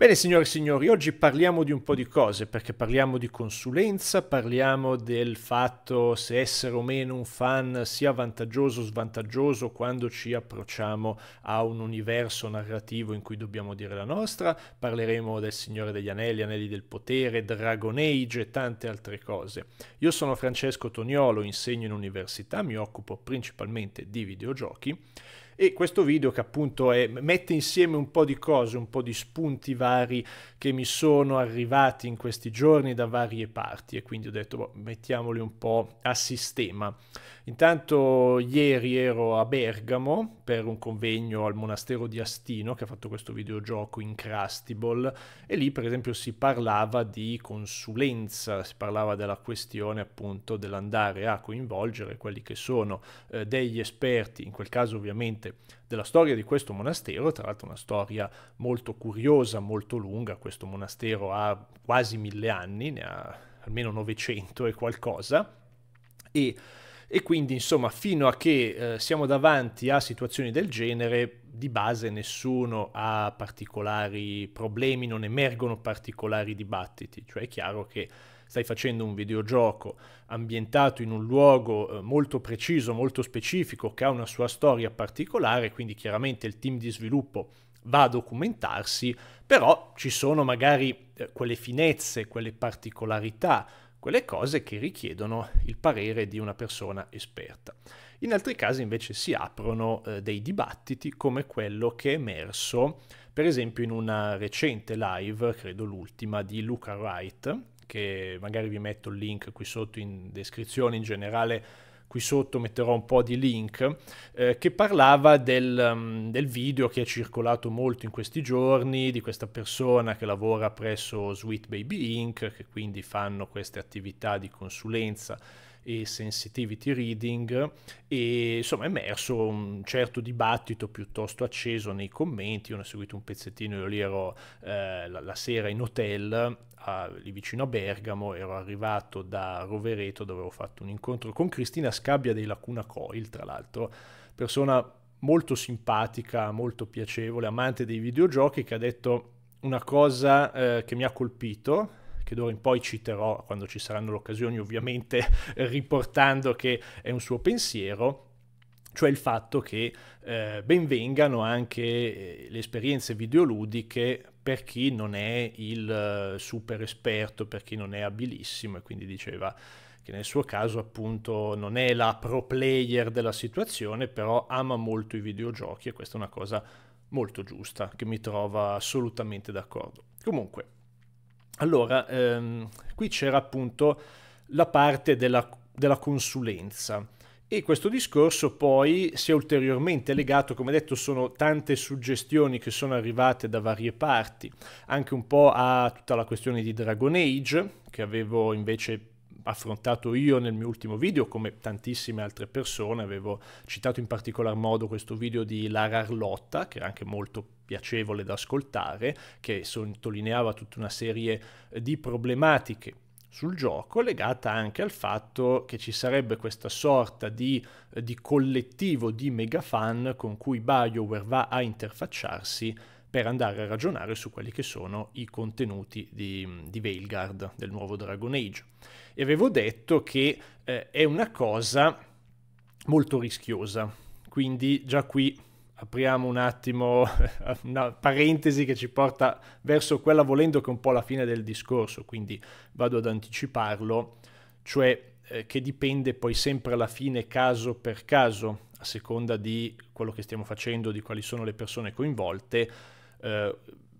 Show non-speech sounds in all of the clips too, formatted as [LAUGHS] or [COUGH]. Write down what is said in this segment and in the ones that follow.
Bene signore e signori, oggi parliamo di un po' di cose, perché parliamo di consulenza, parliamo del fatto se essere o meno un fan sia vantaggioso o svantaggioso quando ci approcciamo a un universo narrativo in cui dobbiamo dire la nostra, parleremo del Signore degli Anelli, Anelli del Potere, Dragon Age e tante altre cose. Io sono Francesco Toniolo, insegno in università, mi occupo principalmente di videogiochi e questo video che appunto è, mette insieme un po' di cose, un po' di spunti vari che mi sono arrivati in questi giorni da varie parti e quindi ho detto boh, mettiamoli un po' a sistema. Intanto ieri ero a Bergamo per un convegno al monastero di Astino che ha fatto questo videogioco in Crastibol e lì per esempio si parlava di consulenza, si parlava della questione appunto dell'andare a coinvolgere quelli che sono eh, degli esperti, in quel caso ovviamente della storia di questo monastero, tra l'altro una storia molto curiosa, molto lunga, questo monastero ha quasi mille anni, ne ha almeno 900 e qualcosa, e e quindi insomma fino a che eh, siamo davanti a situazioni del genere di base nessuno ha particolari problemi, non emergono particolari dibattiti, cioè è chiaro che stai facendo un videogioco ambientato in un luogo eh, molto preciso, molto specifico, che ha una sua storia particolare, quindi chiaramente il team di sviluppo va a documentarsi, però ci sono magari eh, quelle finezze, quelle particolarità, quelle cose che richiedono il parere di una persona esperta. In altri casi invece si aprono eh, dei dibattiti come quello che è emerso per esempio in una recente live, credo l'ultima, di Luca Wright, che magari vi metto il link qui sotto in descrizione in generale qui sotto metterò un po' di link, eh, che parlava del, um, del, video che è circolato molto in questi giorni di questa persona che lavora presso Sweet Baby Inc., che quindi fanno queste attività di consulenza e sensitivity reading e insomma è emerso un certo dibattito piuttosto acceso nei commenti, io ne ho seguito un pezzettino, io lì ero eh, la, la, sera in hotel a, lì vicino a Bergamo, ero arrivato da Rovereto dove ho fatto un incontro con Cristina Scabbia dei Lacuna Coil, tra l'altro, persona molto simpatica, molto piacevole, amante dei videogiochi che ha detto una cosa eh, che mi ha colpito che d'ora in poi citerò quando ci saranno le occasioni, ovviamente [LAUGHS] riportando che è un suo pensiero, cioè il fatto che eh, benvengano anche eh, le esperienze videoludiche per chi non è il eh, super esperto, per chi non è abilissimo e quindi diceva che nel suo caso appunto non è la pro player della situazione, però ama molto i videogiochi e questa è una cosa molto giusta che mi trova assolutamente d'accordo. Comunque, allora, ehm, qui c'era appunto la parte della, della consulenza e questo discorso poi si è ulteriormente legato, come detto, sono tante suggestioni che sono arrivate da varie parti, anche un po' a tutta la questione di Dragon Age, che avevo invece affrontato io nel mio ultimo video, come tantissime altre persone, avevo citato in particolar modo questo video di Lara Arlotta, che era anche molto piacevole da ascoltare, che sottolineava tutta una serie eh, di problematiche sul gioco legata anche al fatto che ci sarebbe questa sorta di, eh, di collettivo di mega fan con cui BioWare va a interfacciarsi per andare a ragionare su quelli che sono i contenuti di, di Veilguard, del nuovo Dragon Age. E avevo detto che eh, è una cosa molto rischiosa, quindi già qui apriamo un attimo [LAUGHS] una parentesi che ci porta verso quella volendo che è un po' la fine del discorso, quindi vado ad anticiparlo, cioè eh, che dipende poi sempre alla fine caso per caso, a seconda di quello che stiamo facendo, di quali sono le persone coinvolte, eh,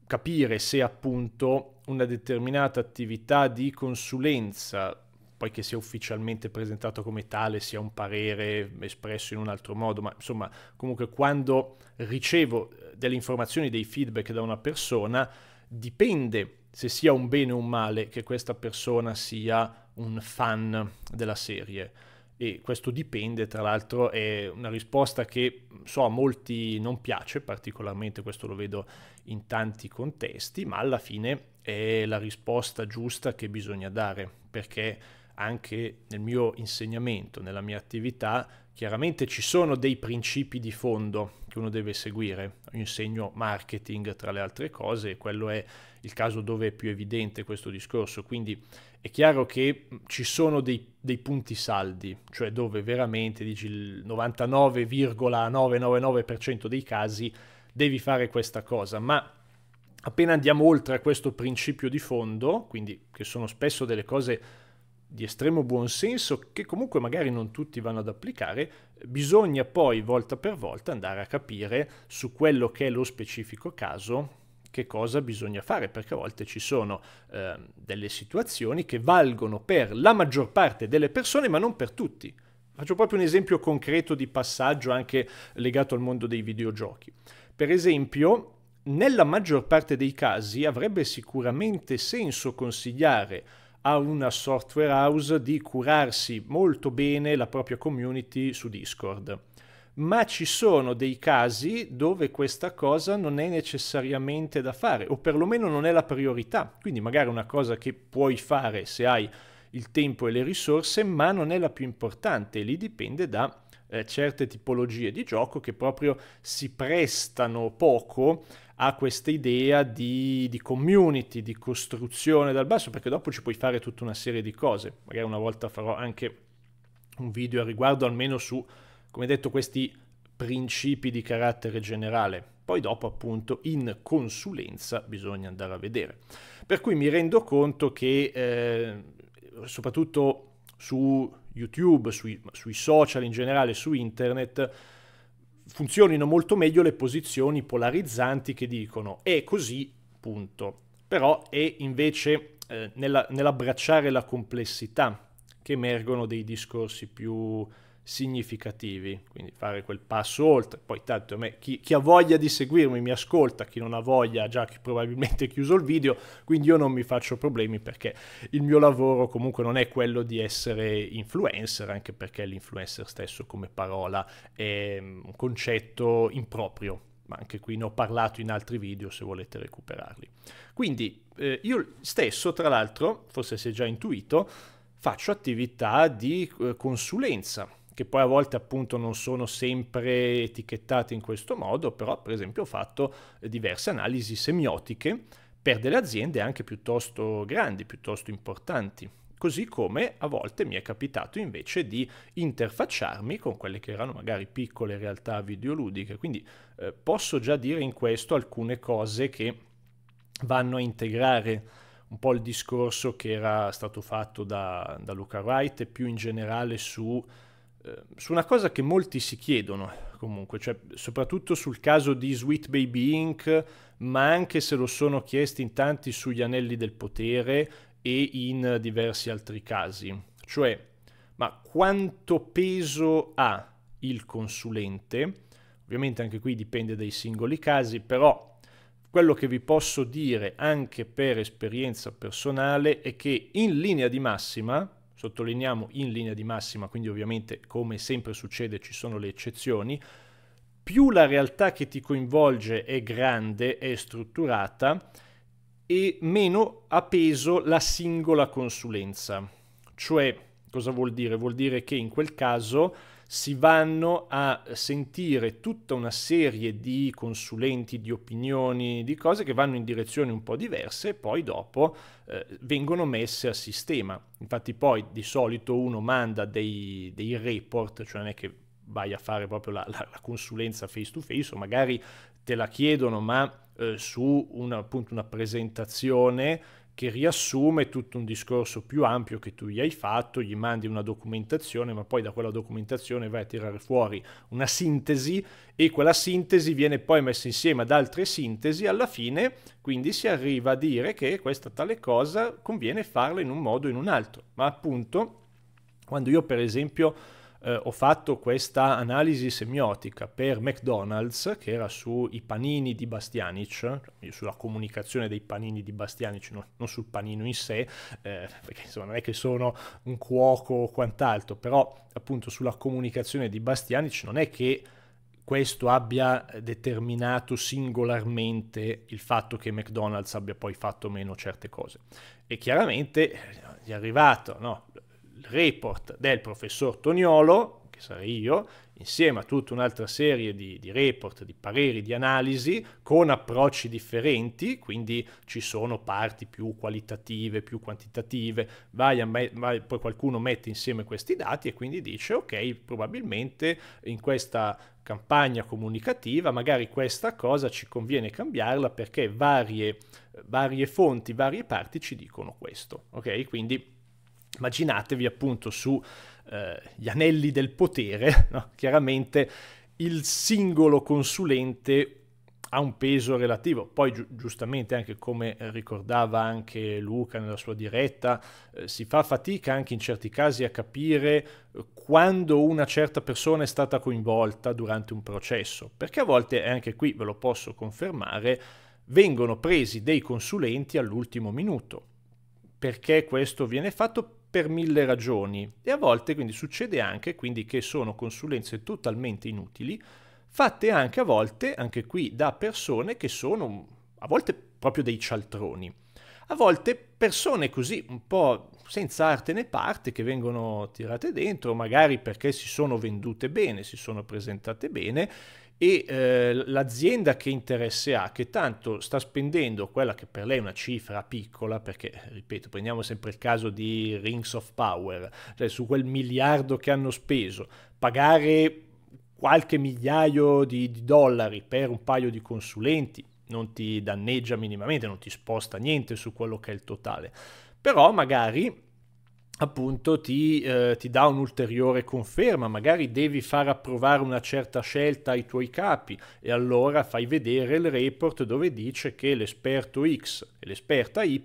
capire se appunto una determinata attività di consulenza poiché sia ufficialmente presentata come tale, sia un parere espresso in un altro modo, ma insomma, comunque quando ricevo eh, delle informazioni, dei feedback da una persona, dipende se sia un bene o un male che questa persona sia un fan della serie e questo dipende, tra l'altro è una risposta che so a molti non piace particolarmente, questo lo vedo in tanti contesti, ma alla fine è la risposta giusta che bisogna dare, perché anche nel mio insegnamento, nella mia attività, chiaramente ci sono dei principi di fondo che uno deve seguire. Io insegno marketing tra le altre cose e quello è il caso dove è più evidente questo discorso, quindi è chiaro che ci sono dei, dei, punti saldi, cioè dove veramente dici il 99,999% dei casi devi fare questa cosa, ma appena andiamo oltre a questo principio di fondo, quindi che sono spesso delle cose di estremo buonsenso che comunque magari non tutti vanno ad applicare, bisogna poi volta per volta andare a capire su quello che è lo specifico caso che cosa bisogna fare, perché a volte ci sono eh, delle situazioni che valgono per la maggior parte delle persone, ma non per tutti. Faccio proprio un esempio concreto di passaggio anche legato al mondo dei videogiochi. Per esempio, nella maggior parte dei casi avrebbe sicuramente senso consigliare a una software house di curarsi molto bene la propria community su Discord ma ci sono dei casi dove questa cosa non è necessariamente da fare o perlomeno non è la priorità, quindi magari una cosa che puoi fare se hai il tempo e le risorse, ma non è la più importante, lì dipende da eh, certe tipologie di gioco che proprio si prestano poco a questa idea di, di, community, di costruzione dal basso, perché dopo ci puoi fare tutta una serie di cose. Magari una volta farò anche un video a riguardo, almeno su come detto, questi principi di carattere generale. Poi dopo appunto in consulenza bisogna andare a vedere. Per cui mi rendo conto che eh, soprattutto su YouTube, sui, sui, social in generale, su internet, funzionino molto meglio le posizioni polarizzanti che dicono è così, punto. Però è invece eh, nella, nell'abbracciare la complessità che emergono dei discorsi più significativi, quindi fare quel passo oltre, poi tanto a me, chi, chi, ha voglia di seguirmi mi ascolta, chi non ha voglia ha già probabilmente chiuso il video, quindi io non mi faccio problemi perché il mio lavoro comunque non è quello di essere influencer, anche perché l'influencer stesso come parola è mm, un concetto improprio, ma anche qui ne ho parlato in altri video se volete recuperarli. Quindi eh, io stesso, tra l'altro, forse si è già intuito, faccio attività di eh, consulenza che poi a volte appunto non sono sempre etichettate in questo modo, però per esempio ho fatto eh, diverse analisi semiotiche per delle aziende anche piuttosto grandi, piuttosto importanti. Così come a volte mi è capitato invece di interfacciarmi con quelle che erano magari piccole realtà videoludiche, quindi eh, posso già dire in questo alcune cose che vanno a integrare un po' il discorso che era stato fatto da, da Luca Wright e più in generale su Ehm, su una cosa che molti si chiedono comunque, cioè, soprattutto sul caso di Sweet Baby Inc., ma anche se lo sono chiesti in tanti sugli anelli del potere e in diversi altri casi. Cioè, ma quanto peso ha il consulente? Ovviamente anche qui dipende dai singoli casi, però quello che vi posso dire anche per esperienza personale è che in linea di massima sottolineiamo in linea di massima, quindi ovviamente come sempre succede ci sono le eccezioni, più la realtà che ti coinvolge è grande, è strutturata e meno ha peso la singola consulenza. Cioè, cosa vuol dire? Vuol dire che in quel caso si vanno a sentire tutta una serie di consulenti, di opinioni, di cose che vanno in direzioni un po' diverse e poi dopo eh, vengono messe a sistema. Infatti poi di solito uno manda dei, dei report, cioè non è che vai a fare proprio la, la, la consulenza face to face o magari te la chiedono ma eh, su una, appunto una presentazione che riassume tutto un discorso più ampio che tu gli hai fatto, gli mandi una documentazione, ma poi da quella documentazione vai a tirare fuori una sintesi e quella sintesi viene poi messa insieme ad altre sintesi, alla fine quindi si arriva a dire che questa tale cosa conviene farla in un modo o in un altro, ma appunto quando io per esempio eh, ho fatto questa analisi semiotica per McDonald's, che era sui panini di Bastianic, cioè sulla comunicazione dei panini di Bastianic, non, non sul panino in sé, eh, perché insomma non è che sono un cuoco o quant'altro, però appunto sulla comunicazione di Bastianic non è che questo abbia determinato singolarmente il fatto che McDonald's abbia poi fatto meno certe cose. E chiaramente è arrivato no, report del professor Toniolo, che sarei io, insieme a tutta un'altra serie di, di, report, di pareri, di analisi, con approcci differenti, quindi ci sono parti più qualitative, più quantitative, vai me, vai, poi qualcuno mette insieme questi dati e quindi dice ok, probabilmente in questa campagna comunicativa magari questa cosa ci conviene cambiarla perché varie, varie fonti, varie parti ci dicono questo, ok? Quindi immaginatevi appunto sugli eh, anelli del potere, [LAUGHS] no? chiaramente il singolo consulente ha un peso relativo. Poi gi- giustamente anche come ricordava anche Luca nella sua diretta, eh, si fa fatica anche in certi casi a capire eh, quando una certa persona è stata coinvolta durante un processo, perché a volte, e anche qui ve lo posso confermare, vengono presi dei consulenti all'ultimo minuto. Perché questo viene fatto? per mille ragioni e a volte quindi succede anche quindi, che sono consulenze totalmente inutili, fatte anche a volte, anche qui, da persone che sono a volte proprio dei cialtroni. A volte persone così un po' senza arte né parte che vengono tirate dentro, magari perché si sono vendute bene, si sono presentate bene e eh, l'azienda che interesse ha, che tanto sta spendendo quella che per lei è una cifra piccola, perché eh, ripeto, prendiamo sempre il caso di Rings of Power, cioè su quel miliardo che hanno speso, pagare qualche migliaio di, di dollari per un paio di consulenti non ti danneggia minimamente, non ti sposta niente su quello che è il totale, però magari appunto ti, eh, ti, dà un'ulteriore conferma, magari devi far approvare una certa scelta ai tuoi capi e allora fai vedere il report dove dice che l'esperto X e l'esperta Y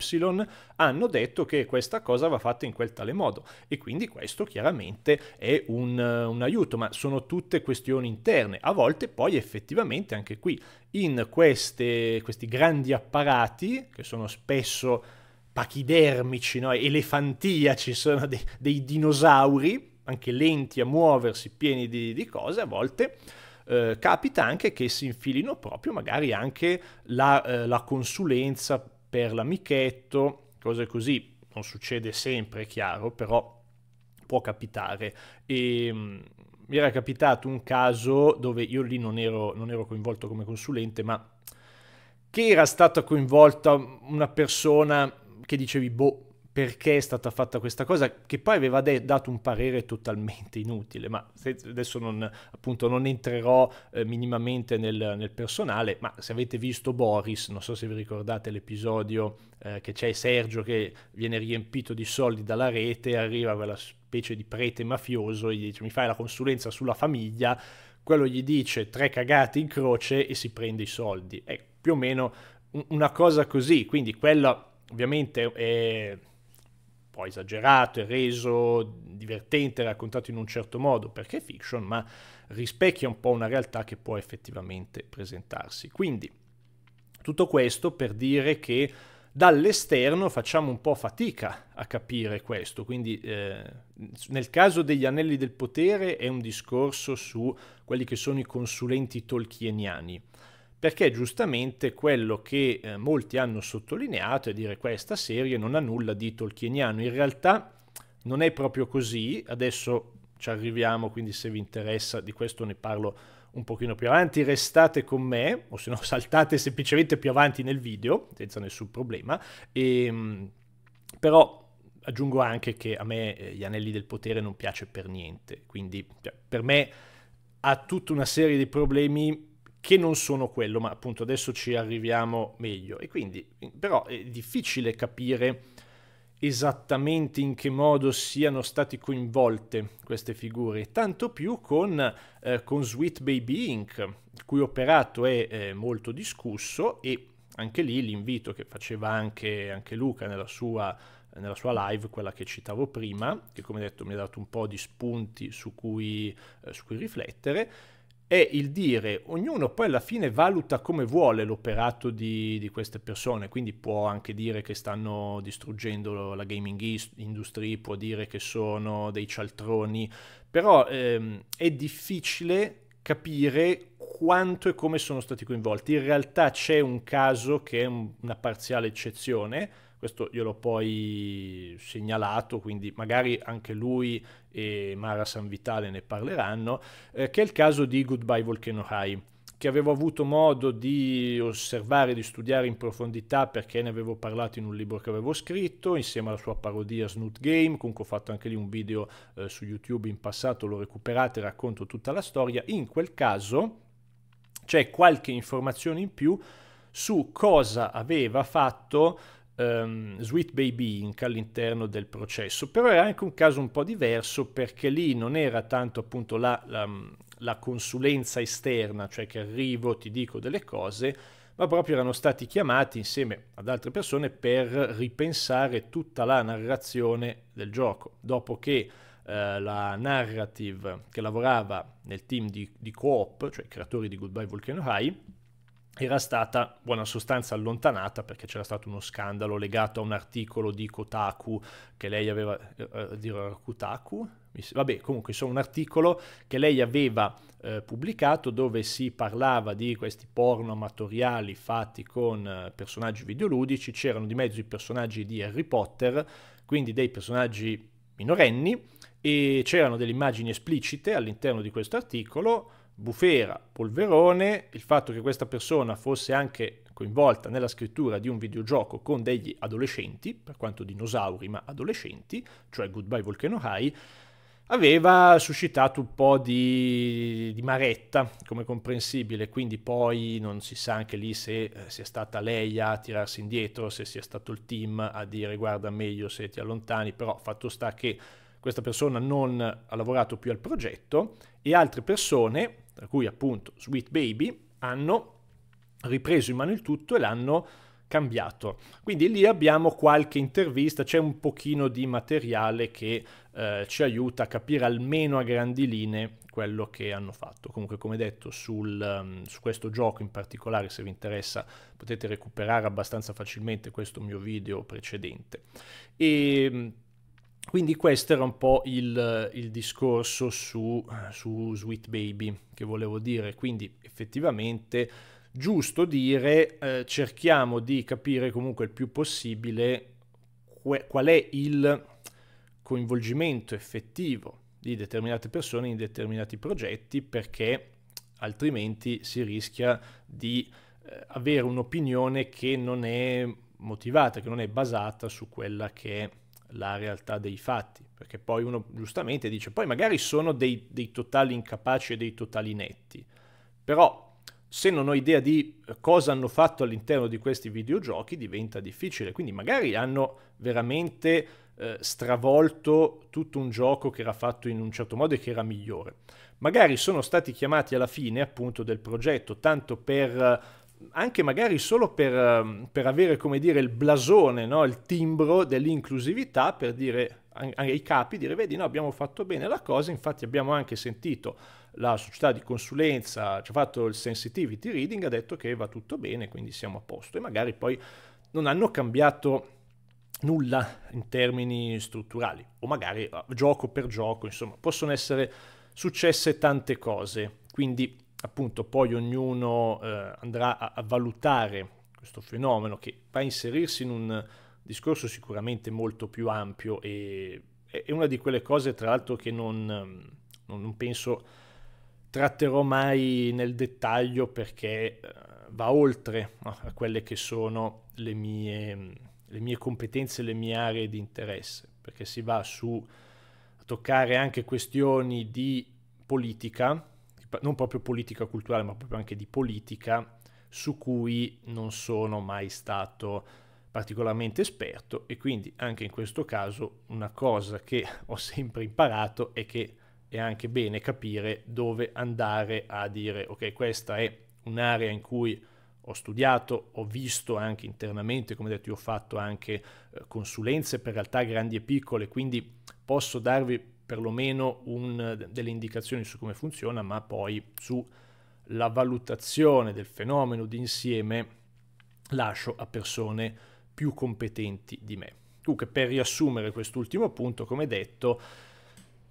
hanno detto che questa cosa va fatta in quel tale modo e quindi questo chiaramente è un, eh, un aiuto, ma sono tutte questioni interne, a volte poi effettivamente anche qui in queste, questi grandi apparati che sono spesso pachidermici, no? elefantiaci, sono dei, dei, dinosauri, anche lenti a muoversi, pieni di, di cose, a volte eh, capita anche che si infilino proprio magari anche la, eh, la consulenza per l'amichetto, cose così. Non succede sempre, è chiaro, però può capitare. E, ehm, mh, mi era capitato un caso dove io lì non ero, non ero coinvolto come consulente, ma che era stata coinvolta una persona che dicevi, boh, perché è stata fatta questa cosa, che poi aveva de- dato un parere totalmente inutile, ma se, adesso non, appunto, non entrerò eh, minimamente nel, nel, personale, ma se avete visto Boris, non so se vi ricordate l'episodio eh, che c'è Sergio che viene riempito di soldi dalla rete, arriva quella specie di prete mafioso e gli dice mi fai la consulenza sulla famiglia, quello gli dice tre cagate in croce e si prende i soldi. È più o meno una cosa così, quindi quella ovviamente è un po' esagerato, è reso divertente, raccontato in un certo modo perché è fiction, ma rispecchia un po' una realtà che può effettivamente presentarsi. Quindi tutto questo per dire che dall'esterno facciamo un po' fatica a capire questo, quindi eh, nel caso degli anelli del potere è un discorso su quelli che sono i consulenti tolkieniani perché giustamente quello che eh, molti hanno sottolineato è dire questa serie non ha nulla di tolkieniano, in realtà non è proprio così, adesso ci arriviamo, quindi se vi interessa di questo ne parlo un pochino più avanti, restate con me, o se no [LAUGHS] saltate semplicemente più avanti nel video, senza nessun problema, e, ehm, però aggiungo anche che a me eh, gli anelli del potere non piace per niente, quindi cioè, per me ha tutta una serie di problemi che non sono quello, ma appunto adesso ci arriviamo meglio. E quindi, però è difficile capire esattamente in che modo siano state coinvolte queste figure, tanto più con, eh, con Sweet Baby Inc., il cui operato è eh, molto discusso e anche lì l'invito che faceva anche, anche Luca nella sua, nella sua, live, quella che citavo prima, che come detto mi ha dato un po' di spunti su cui, eh, su cui riflettere, è il dire ognuno poi alla fine valuta come vuole l'operato di, di, queste persone, quindi può anche dire che stanno distruggendo la gaming industry, può dire che sono dei cialtroni, però ehm, è difficile capire quanto e come sono stati coinvolti. In realtà c'è un caso che è un, una parziale eccezione, questo gliel'ho poi segnalato, quindi magari anche lui e Mara San Vitale ne parleranno, eh, che è il caso di Goodbye Volcano High che avevo avuto modo di osservare, di studiare in profondità perché ne avevo parlato in un libro che avevo scritto, insieme alla sua parodia Snoot Game, comunque ho fatto anche lì un video eh, su YouTube in passato, lo recuperate, racconto tutta la storia. In quel caso c'è qualche informazione in più su cosa aveva fatto um, Sweet Baby Inc. all'interno del processo, però era anche un caso un po' diverso perché lì non era tanto appunto la, la, mm, la consulenza esterna, cioè che arrivo, ti dico delle cose, ma proprio erano stati chiamati insieme ad altre persone per ripensare tutta la narrazione del gioco, dopo che eh, la narrative che lavorava nel team di, di coop, cioè i creatori di Goodbye Volcano High, era stata buona sostanza allontanata perché c'era stato uno scandalo legato a un articolo di Kotaku che lei aveva eh, di Kotaku vabbè comunque insomma un articolo che lei aveva eh, pubblicato dove si parlava di questi porno amatoriali fatti con eh, personaggi videoludici c'erano di mezzo i personaggi di Harry Potter quindi dei personaggi minorenni e c'erano delle immagini esplicite all'interno di questo articolo Bufera, Polverone, il fatto che questa persona fosse anche coinvolta nella scrittura di un videogioco con degli adolescenti, per quanto dinosauri ma adolescenti, cioè Goodbye Volcano High, aveva suscitato un po' di, di, maretta, come comprensibile, quindi poi non si sa anche lì se eh, sia stata lei a tirarsi indietro, se sia stato il team a dire guarda meglio se ti allontani, però fatto sta che questa persona non ha lavorato più al progetto e altre persone tra cui appunto Sweet Baby, hanno ripreso in mano il tutto e l'hanno cambiato. Quindi lì abbiamo qualche intervista, c'è un pochino di materiale che eh, ci aiuta a capire almeno a grandi linee quello che hanno fatto. Comunque come detto sul, ehm, su questo gioco in particolare se vi interessa potete recuperare abbastanza facilmente questo mio video precedente. E ehm, quindi questo era un po' il, il discorso su, su, Sweet Baby che volevo dire, quindi effettivamente giusto dire eh, cerchiamo di capire comunque il più possibile que- qual è il coinvolgimento effettivo di determinate persone in determinati progetti perché altrimenti si rischia di eh, avere un'opinione che non è motivata, che non è basata su quella che è la realtà dei fatti, perché poi uno giustamente dice, poi magari sono dei, dei totali incapaci e dei totali netti, però se non ho idea di cosa hanno fatto all'interno di questi videogiochi diventa difficile, quindi magari hanno veramente eh, stravolto tutto un gioco che era fatto in un certo modo e che era migliore. Magari sono stati chiamati alla fine appunto del progetto, tanto per anche magari solo per, ehm, per avere, come dire, il blasone, no? il timbro dell'inclusività, per dire ai capi, dire vedi no abbiamo fatto bene la cosa, infatti abbiamo anche sentito la società di consulenza, ci ha fatto il sensitivity reading, ha detto che va tutto bene, quindi siamo a posto e magari poi non hanno cambiato nulla in termini strutturali o magari eh, gioco per gioco, insomma possono essere successe tante cose, quindi appunto poi ognuno eh, andrà a, a, valutare questo fenomeno che va a inserirsi in un discorso sicuramente molto più ampio e è una di quelle cose tra l'altro che non, non penso tratterò mai nel dettaglio perché eh, va oltre no, a quelle che sono le mie, le mie competenze, le mie aree di interesse, perché si va su a toccare anche questioni di politica, non proprio politica culturale, ma proprio anche di politica, su cui non sono mai stato particolarmente esperto e quindi anche in questo caso una cosa che [LAUGHS] ho sempre imparato è che è anche bene capire dove andare a dire ok questa è un'area in cui ho studiato, ho visto anche internamente, come detto io ho fatto anche eh, consulenze per realtà grandi e piccole, quindi posso darvi perlomeno un, delle indicazioni su come funziona, ma poi sulla valutazione del fenomeno d'insieme lascio a persone più competenti di me. Dunque, per riassumere quest'ultimo punto, come detto,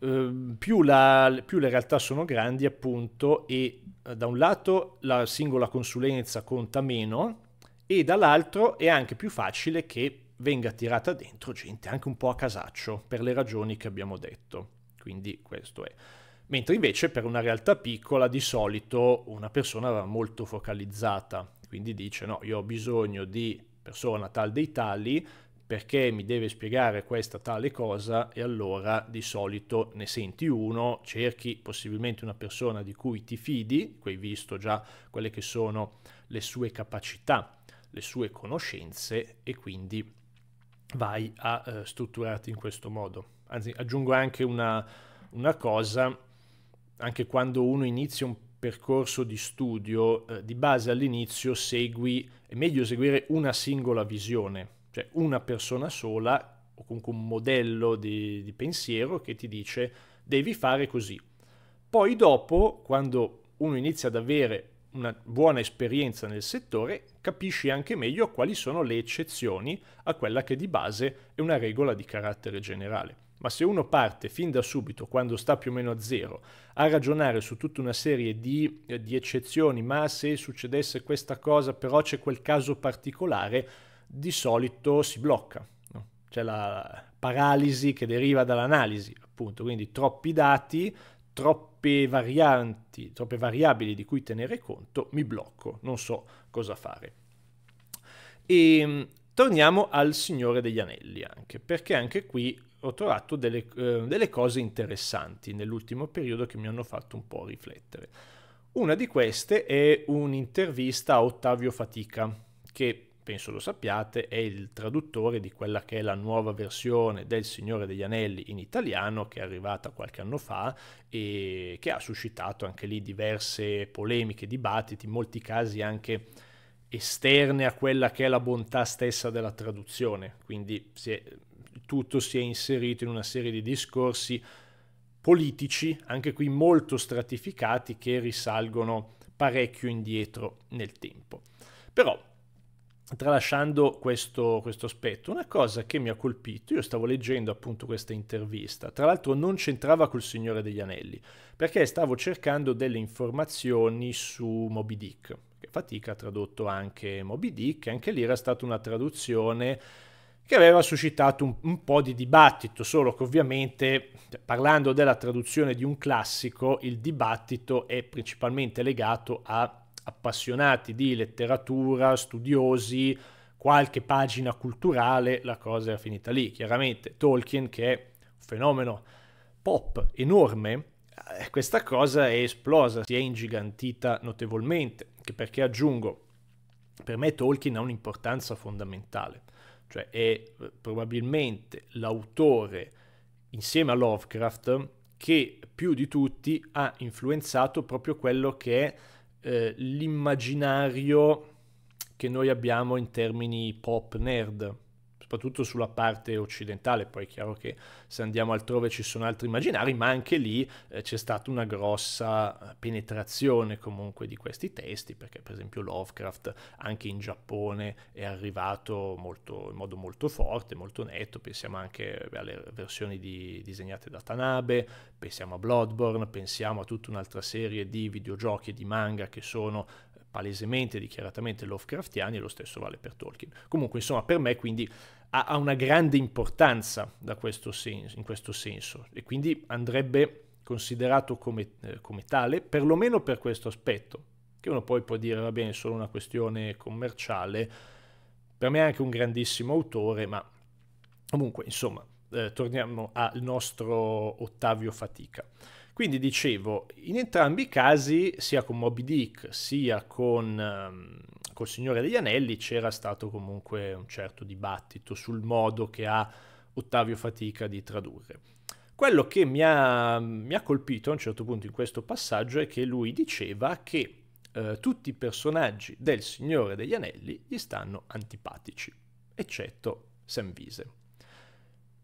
eh, più, la, più, le realtà sono grandi, appunto, e eh, da un lato la singola consulenza conta meno, e dall'altro è anche più facile che venga tirata dentro gente anche un po' a casaccio, per le ragioni che abbiamo detto. Quindi questo è. Mentre invece per una realtà piccola di solito una persona va molto focalizzata, quindi dice no, io ho bisogno di persona tal dei tali perché mi deve spiegare questa tale cosa e allora di solito ne senti uno, cerchi possibilmente una persona di cui ti fidi, qui hai visto già quelle che sono le sue capacità, le sue conoscenze e quindi vai a eh, strutturarti in questo modo. Anzi, aggiungo anche una, una cosa, anche quando uno inizia un percorso di studio, eh, di base all'inizio segui, è meglio seguire una singola visione, cioè una persona sola o comunque un modello di, di pensiero che ti dice devi fare così. Poi dopo, quando uno inizia ad avere una buona esperienza nel settore, capisci anche meglio quali sono le eccezioni a quella che di base è una regola di carattere generale. Ma se uno parte fin da subito, quando sta più o meno a zero, a ragionare su tutta una serie di, eh, di eccezioni, ma se succedesse questa cosa, però c'è quel caso particolare, di solito si blocca. No? C'è la paralisi che deriva dall'analisi, appunto, quindi troppi dati, troppe varianti, troppe variabili di cui tenere conto, mi blocco, non so cosa fare. E ehm, torniamo al Signore degli Anelli anche, perché anche qui ho trovato delle, eh, delle cose interessanti nell'ultimo periodo che mi hanno fatto un po' riflettere. Una di queste è un'intervista a Ottavio Fatica, che penso lo sappiate, è il traduttore di quella che è la nuova versione del Signore degli Anelli in italiano che è arrivata qualche anno fa e che ha suscitato anche lì diverse polemiche, dibattiti, in molti casi anche esterne a quella che è la bontà stessa della traduzione. Quindi si è, tutto si è inserito in una serie di discorsi politici, anche qui molto stratificati, che risalgono parecchio indietro nel tempo. Però tralasciando questo, questo, aspetto, una cosa che mi ha colpito, io stavo leggendo appunto questa intervista, tra l'altro non c'entrava col Signore degli Anelli, perché stavo cercando delle informazioni su Moby Dick, che fatica ha tradotto anche Moby Dick, anche lì era stata una traduzione che aveva suscitato un, un, po' di dibattito, solo che ovviamente cioè, parlando della traduzione di un classico, il dibattito è principalmente legato a appassionati di letteratura, studiosi, qualche pagina culturale, la cosa era finita lì. Chiaramente Tolkien, che è un fenomeno pop enorme, eh, questa cosa è esplosa, si è ingigantita notevolmente, anche perché aggiungo, per me Tolkien ha un'importanza fondamentale, cioè è eh, probabilmente l'autore insieme a Lovecraft che più di tutti ha influenzato proprio quello che è eh, l'immaginario che noi abbiamo in termini pop nerd soprattutto sulla parte occidentale, poi è chiaro che se andiamo altrove ci sono altri immaginari, ma anche lì eh, c'è stata una grossa penetrazione comunque di questi testi, perché per esempio Lovecraft anche in Giappone è arrivato molto, in modo molto forte, molto netto, pensiamo anche alle versioni di, disegnate da Tanabe, pensiamo a Bloodborne, pensiamo a tutta un'altra serie di videogiochi e di manga che sono palesemente, dichiaratamente Lovecraftiani e lo stesso vale per Tolkien. Comunque, insomma, per me quindi ha, ha una grande importanza questo senso, in questo senso e quindi andrebbe considerato come, eh, come tale, perlomeno per questo aspetto, che uno poi può dire va bene, è solo una questione commerciale, per me è anche un grandissimo autore, ma comunque insomma, eh, torniamo al nostro Ottavio Fatica. Quindi dicevo, in entrambi i casi, sia con Moby Dick sia con... Um, col Signore degli Anelli c'era stato comunque un certo dibattito sul modo che ha Ottavio Fatica di tradurre. Quello che mi ha, mi ha colpito a un certo punto in questo passaggio è che lui diceva che eh, tutti i personaggi del Signore degli Anelli gli stanno antipatici, eccetto Sam Samvise.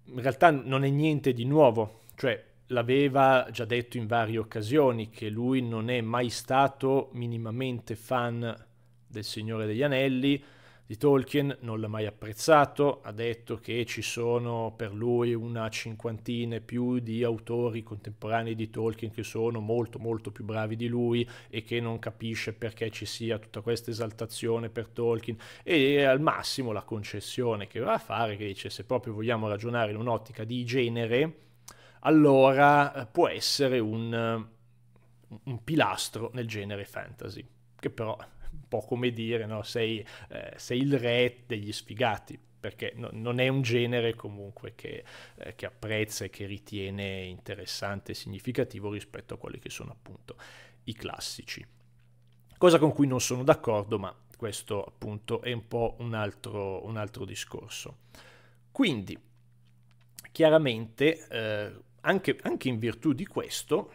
In realtà non è niente di nuovo, cioè l'aveva già detto in varie occasioni che lui non è mai stato minimamente fan del Signore degli Anelli, di Tolkien non l'ha mai apprezzato, ha detto che ci sono per lui una cinquantina e più di autori contemporanei di Tolkien che sono molto molto più bravi di lui e che non capisce perché ci sia tutta questa esaltazione per Tolkien e al massimo la concessione che va a fare che dice se proprio vogliamo ragionare in un'ottica di genere allora eh, può essere un, un pilastro nel genere fantasy che però po' come dire, no? sei, eh, sei il re degli sfigati, perché no, non è un genere comunque che, eh, che, apprezza e che ritiene interessante e significativo rispetto a quelli che sono appunto i classici. Cosa con cui non sono d'accordo, ma questo appunto è un po' un altro, un altro discorso. Quindi, chiaramente, eh, anche, anche in virtù di questo,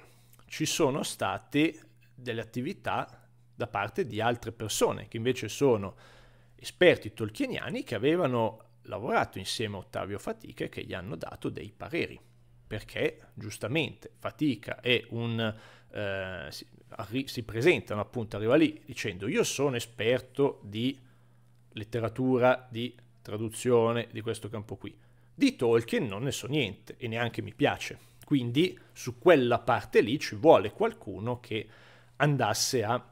ci sono state delle attività da parte di altre persone che invece sono esperti tolkieniani che avevano lavorato insieme a Ottavio Fatica e che gli hanno dato dei pareri perché giustamente Fatica è un eh, si, arri- si presentano appunto arriva lì dicendo io sono esperto di letteratura di traduzione di questo campo qui di Tolkien non ne so niente e neanche mi piace quindi su quella parte lì ci vuole qualcuno che andasse a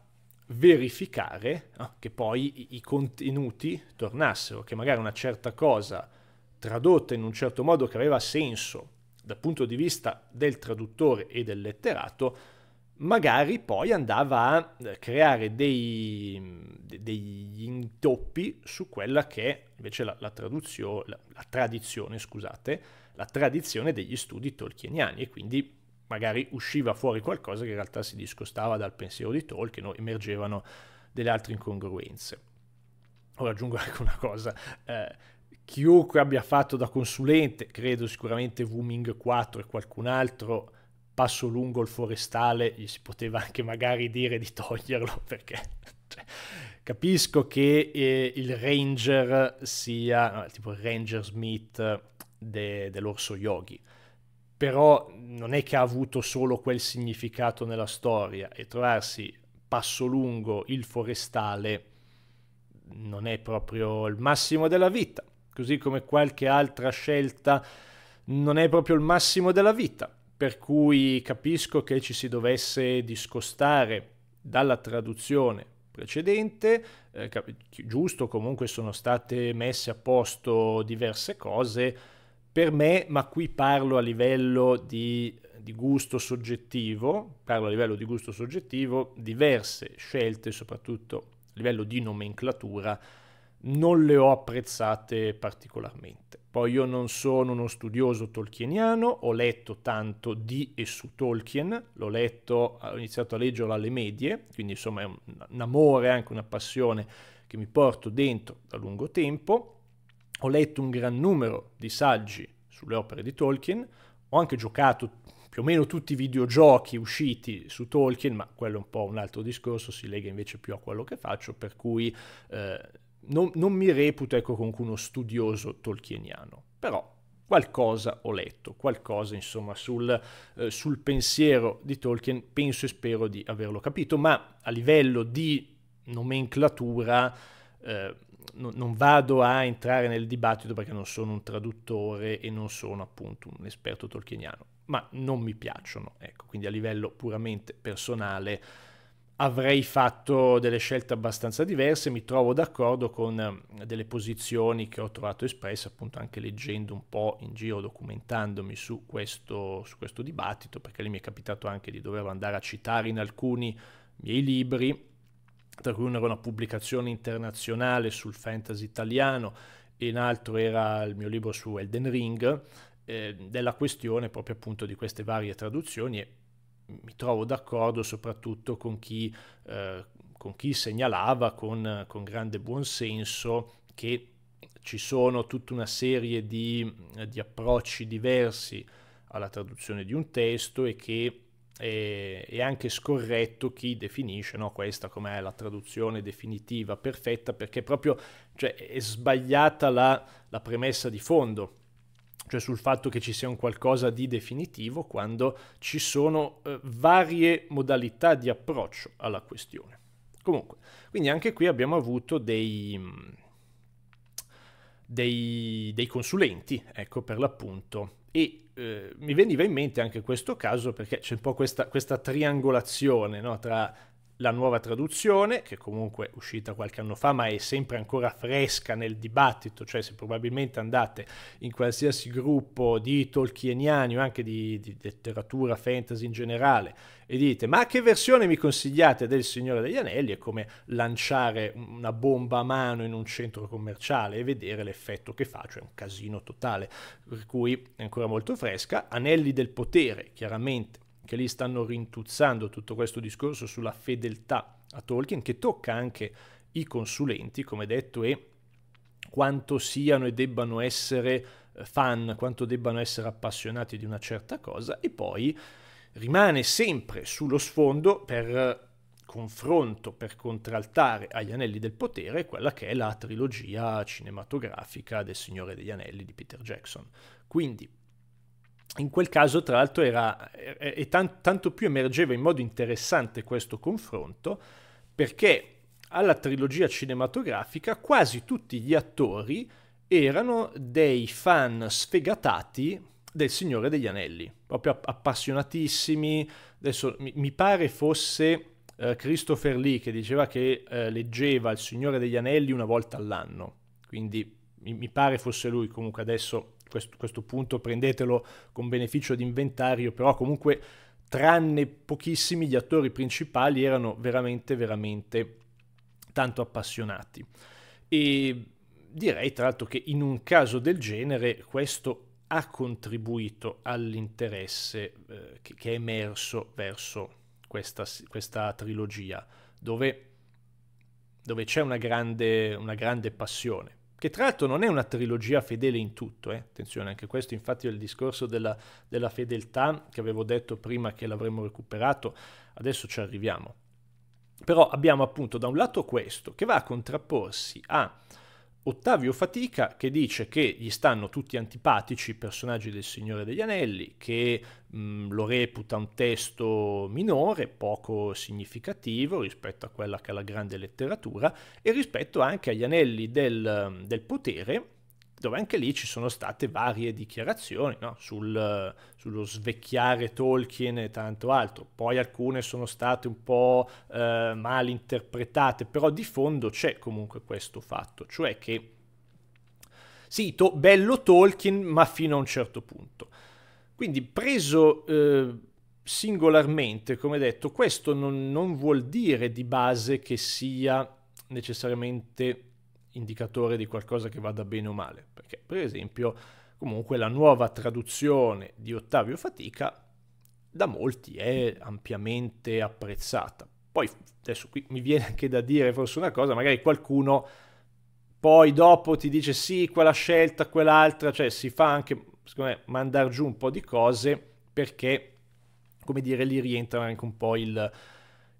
verificare no? Ah, che poi i, contenuti tornassero, che magari una certa cosa tradotta in un certo modo che aveva senso dal punto di vista del traduttore e del letterato, magari poi andava a eh, creare dei, degli intoppi su quella che è invece la, la, traduzio, la, la tradizione, scusate, la tradizione degli studi tolkieniani e quindi magari usciva fuori qualcosa che in realtà si discostava dal pensiero di Tolkien o emergevano delle altre incongruenze. Ora aggiungo anche una cosa, eh, chiunque abbia fatto da consulente, credo sicuramente Wuming 4 e qualcun altro, passo lungo il forestale, gli si poteva anche magari dire di toglierlo [LAUGHS] perché... Cioè, capisco che eh, il ranger sia no, tipo il ranger smith eh, de, dell'orso yogi, però non è che ha avuto solo quel significato nella storia e trovarsi passo lungo il forestale non è proprio il massimo della vita, così come qualche altra scelta non è proprio il massimo della vita, per cui capisco che ci si dovesse discostare dalla traduzione precedente, eh, giusto comunque sono state messe a posto diverse cose, per me, ma qui parlo a livello di, di, gusto soggettivo, parlo a livello di gusto soggettivo, diverse scelte, soprattutto a livello di nomenclatura, non le ho apprezzate particolarmente. Poi io non sono uno studioso tolkieniano, ho letto tanto di e su Tolkien, l'ho letto, eh, ho iniziato a leggerlo alle medie, quindi insomma è un, un amore, anche una passione che mi porto dentro da lungo tempo ho letto un gran numero di saggi sulle opere di Tolkien, ho anche giocato più o meno tutti i videogiochi usciti su Tolkien, ma quello è un po' un altro discorso, si lega invece più a quello che faccio, per cui eh, non, non, mi reputo ecco, comunque uno studioso tolkieniano, però qualcosa ho letto, qualcosa insomma sul, eh, sul pensiero di Tolkien penso e spero di averlo capito, ma a livello di nomenclatura... Eh, no, non vado a entrare nel dibattito perché non sono un traduttore e non sono appunto un esperto tolkieniano, ma non mi piacciono, ecco, quindi a livello puramente personale avrei fatto delle scelte abbastanza diverse, mi trovo d'accordo con ehm, delle posizioni che ho trovato espresse, appunto anche leggendo un po' in giro, documentandomi su questo, su questo dibattito, perché lì mi è capitato anche di dover andare a citare in alcuni miei libri tra cui una era una pubblicazione internazionale sul fantasy italiano e un altro era il mio libro su Elden Ring, eh, della questione proprio appunto di queste varie traduzioni e mi trovo d'accordo soprattutto con chi, eh, con chi segnalava con, con grande buonsenso che ci sono tutta una serie di, di approcci diversi alla traduzione di un testo e che e, e anche scorretto chi definisce no, questa come la traduzione definitiva perfetta perché proprio cioè, è sbagliata la, la premessa di fondo cioè sul fatto che ci sia un qualcosa di definitivo quando ci sono eh, varie modalità di approccio alla questione. Comunque, quindi anche qui abbiamo avuto dei, mm, dei, dei consulenti, ecco per l'appunto, e eh, mi veniva in mente anche questo caso perché c'è un po' questa, questa triangolazione no? tra la nuova traduzione, che comunque è uscita qualche anno fa, ma è sempre ancora fresca nel dibattito, cioè se probabilmente andate in qualsiasi gruppo di tolkieniani o anche di, di letteratura fantasy in generale e dite ma che versione mi consigliate del Signore degli Anelli, è come lanciare una bomba a mano in un centro commerciale e vedere l'effetto che fa, cioè un casino totale, per cui è ancora molto fresca. Anelli del potere, chiaramente che lì stanno rintuzzando tutto questo discorso sulla fedeltà a Tolkien, che tocca anche i consulenti, come detto, e quanto siano e debbano essere eh, fan, quanto debbano essere appassionati di una certa cosa, e poi rimane sempre sullo sfondo per eh, confronto, per contraltare agli Anelli del Potere, quella che è la trilogia cinematografica del Signore degli Anelli di Peter Jackson. Quindi in quel caso, tra l'altro, era, e tan, tanto più emergeva in modo interessante questo confronto, perché alla trilogia cinematografica quasi tutti gli attori erano dei fan sfegatati del Signore degli Anelli, proprio appassionatissimi. Adesso mi, pare fosse eh, Christopher Lee che diceva che eh, leggeva il Signore degli Anelli una volta all'anno, quindi mi pare fosse lui, comunque adesso questo, questo punto prendetelo con beneficio di inventario, però comunque tranne pochissimi gli attori principali erano veramente, veramente tanto appassionati. E direi tra l'altro che in un caso del genere questo ha contribuito all'interesse eh, che, che, è emerso verso questa, questa trilogia, dove, dove c'è una grande, una grande passione che tra l'altro non è una trilogia fedele in tutto, eh? attenzione, anche questo infatti è il discorso della, della fedeltà che avevo detto prima che l'avremmo recuperato, adesso ci arriviamo. Però abbiamo appunto da un lato questo che va a contrapporsi a Ottavio Fatica che dice che gli stanno tutti antipatici i personaggi del Signore degli Anelli, che mh, mm, lo reputa un testo minore, poco significativo rispetto a quella che è la grande letteratura e rispetto anche agli Anelli del, del Potere, dove anche lì ci sono state varie dichiarazioni no? Sul, sullo svecchiare Tolkien e tanto altro. Poi alcune sono state un po' eh, mal interpretate, però di fondo c'è comunque questo fatto, cioè che sì, to- bello Tolkien, ma fino a un certo punto. Quindi preso... Eh, singolarmente, come detto, questo non, non vuol dire di base che sia necessariamente indicatore di qualcosa che vada bene o male, perché per esempio comunque la nuova traduzione di Ottavio Fatica da molti è ampiamente apprezzata. Poi adesso qui mi viene anche da dire forse una cosa, magari qualcuno poi dopo ti dice sì, quella scelta, quell'altra, cioè si fa anche, secondo me, mandare giù un po' di cose perché, come dire, lì rientra anche un po' il,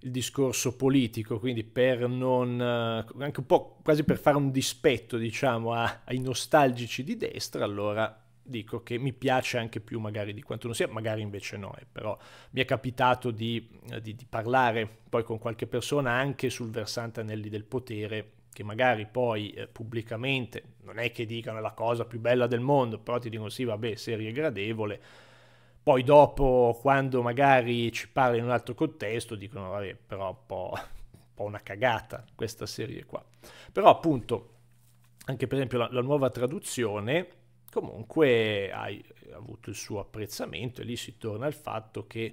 il discorso politico, quindi per non, eh, anche un po' quasi per fare un dispetto, diciamo, a, ai nostalgici di destra, allora dico che mi piace anche più magari di quanto non sia, magari invece no, eh, però mi è capitato di, eh, di, di parlare poi con qualche persona anche sul versante anelli del potere, che magari poi eh, pubblicamente non è che dicano la cosa più bella del mondo, però ti dicono sì, vabbè, serie gradevole, poi dopo, quando magari ci parla in un altro contesto, dicono, vabbè, però un po', un po' una cagata questa serie qua. Però appunto, anche per esempio la, la nuova traduzione, comunque ha avuto il suo apprezzamento e lì si torna al fatto che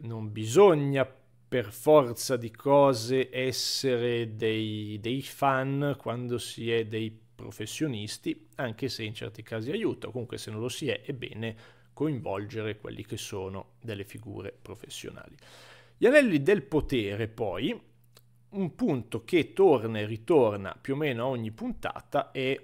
non bisogna per forza di cose essere dei, dei, fan quando si è dei professionisti, anche se in certi casi aiuta, comunque se non lo si è, ebbene coinvolgere quelli che sono delle figure professionali. Gli anelli del potere, poi, un punto che torna e ritorna più o meno a ogni puntata è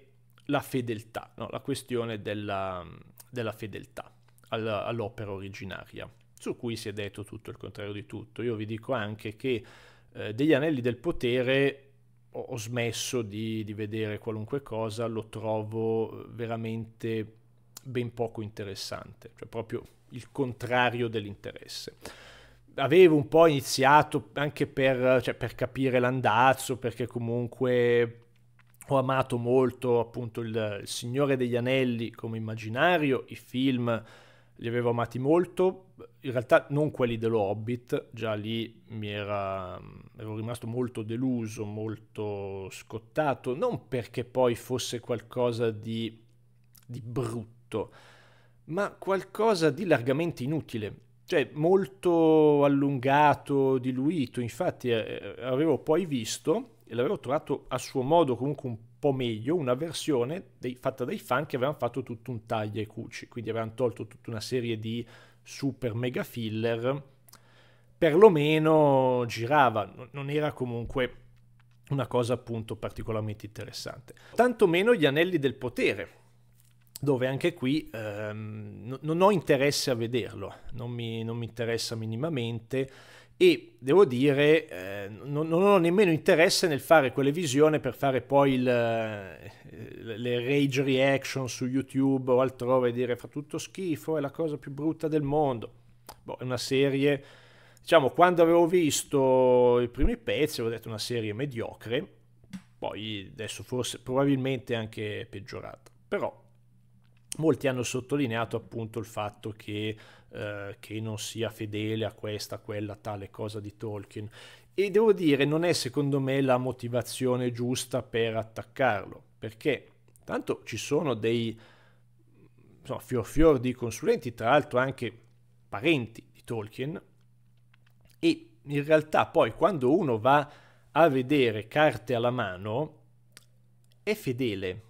la fedeltà, no? la questione della, della fedeltà all'opera originaria, su cui si è detto tutto il contrario di tutto. Io vi dico anche che eh, degli anelli del potere ho, ho smesso di, di vedere qualunque cosa, lo trovo eh, veramente ben poco interessante, cioè proprio il contrario dell'interesse. Avevo un po' iniziato anche per, cioè, per capire l'andazzo, perché comunque ho amato molto appunto il, il, Signore degli Anelli come immaginario, i film li avevo amati molto, in realtà non quelli dello Hobbit, già lì mi era, ero rimasto molto deluso, molto scottato, non perché poi fosse qualcosa di, di brutto tutto, ma qualcosa di largamente inutile, cioè molto allungato, diluito. Infatti eh, eh, avevo poi visto, e l'avevo trovato a suo modo comunque un po' meglio, una versione dei, fatta dai fan che avevano fatto tutto un taglia e cuci, quindi avevano tolto tutta una serie di super mega filler, perlomeno girava, non era comunque una cosa appunto particolarmente interessante. Tantomeno gli anelli del potere, dove anche qui ehm, non ho interesse a vederlo, non mi, non mi interessa minimamente e devo dire eh, non, non, ho nemmeno interesse nel fare quelle visioni per fare poi il, eh, le rage reaction su YouTube o altrove e dire fa tutto schifo, è la cosa più brutta del mondo. Boh, è una serie, diciamo, quando avevo visto i primi pezzi avevo detto una serie mediocre, poi adesso forse probabilmente anche peggiorata, però molti hanno sottolineato appunto il fatto che, eh, che non sia fedele a questa, a quella, tale cosa di Tolkien. E devo dire, non è secondo me la motivazione giusta per attaccarlo, perché tanto ci sono dei insomma, fior fior di consulenti, tra l'altro anche parenti di Tolkien, e in realtà poi quando uno va a vedere carte alla mano, è fedele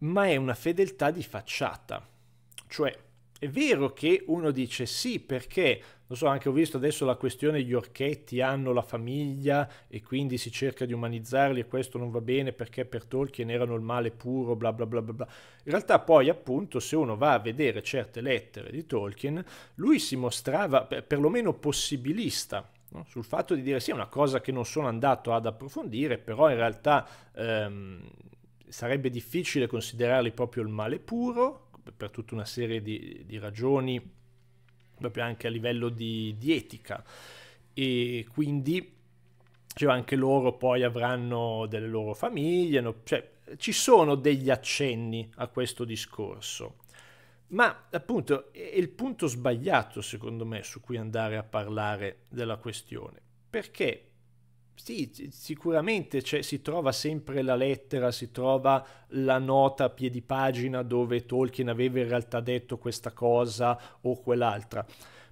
ma è una fedeltà di facciata. Cioè, è vero che uno dice sì perché, non so, anche ho visto adesso la questione gli orchetti hanno la famiglia e quindi si cerca di umanizzarli e questo non va bene perché per Tolkien erano il male puro, bla bla bla bla bla. In realtà poi appunto se uno va a vedere certe lettere di Tolkien, lui si mostrava perlomeno possibilista. No? Sul fatto di dire sì, è una cosa che non sono andato ad approfondire, però in realtà ehm, sarebbe difficile considerarli proprio il male puro, per tutta una serie di, di ragioni, proprio anche a livello di, di etica. E quindi cioè, anche loro poi avranno delle loro famiglie, no? cioè, ci sono degli accenni a questo discorso. Ma appunto è il punto sbagliato secondo me su cui andare a parlare della questione, perché sì, sicuramente cioè, si trova sempre la lettera, si trova la nota a piedi pagina dove Tolkien aveva in realtà detto questa cosa o quell'altra,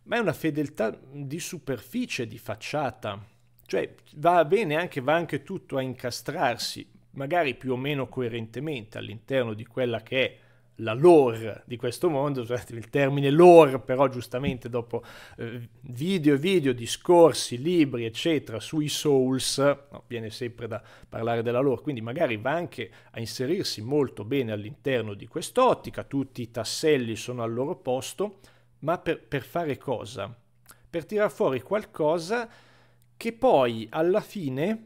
ma è una fedeltà di superficie, di facciata. Cioè va bene anche, va anche tutto a incastrarsi, magari più o meno coerentemente all'interno di quella che è la lore di questo mondo, cioè il termine lore, però giustamente dopo eh, video, video, discorsi, libri, eccetera, sui Souls, no, viene sempre da parlare della lore, quindi magari va anche a inserirsi molto bene all'interno di quest'ottica, tutti i tasselli sono al loro posto, ma per, per fare cosa? Per tirar fuori qualcosa che poi alla fine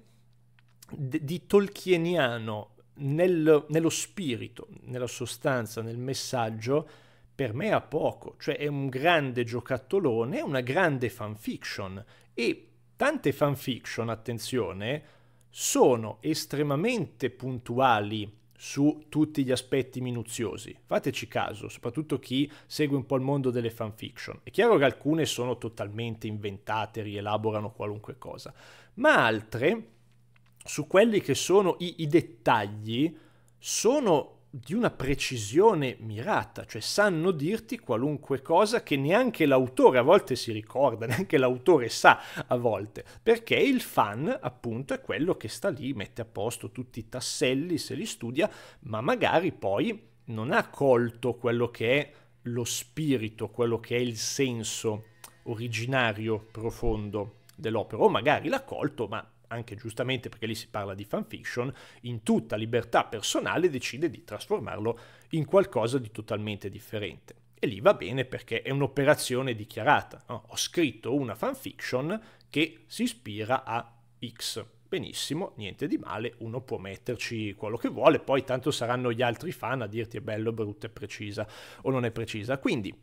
di tolkieniano nel, nello spirito, nella sostanza, nel messaggio, per me ha poco. Cioè è un grande giocattolone, è una grande fanfiction. E tante fanfiction, attenzione, sono estremamente puntuali su tutti gli aspetti minuziosi. Fateci caso, soprattutto chi segue un po' il mondo delle fanfiction. È chiaro che alcune sono totalmente inventate, rielaborano qualunque cosa, ma altre su quelli che sono i, i dettagli sono di una precisione mirata, cioè sanno dirti qualunque cosa che neanche l'autore a volte si ricorda, [LAUGHS] neanche l'autore sa a volte, perché il fan appunto è quello che sta lì, mette a posto tutti i tasselli, se li studia, ma magari poi non ha colto quello che è lo spirito, quello che è il senso originario profondo dell'opera, o magari l'ha colto ma anche giustamente perché lì si parla di fanfiction, in tutta libertà personale decide di trasformarlo in qualcosa di totalmente differente. E lì va bene perché è un'operazione dichiarata. No? Ho scritto una fanfiction che si ispira a X. Benissimo, niente di male, uno può metterci quello che vuole, poi tanto saranno gli altri fan a dirti è bello, brutta, è precisa o non è precisa. Quindi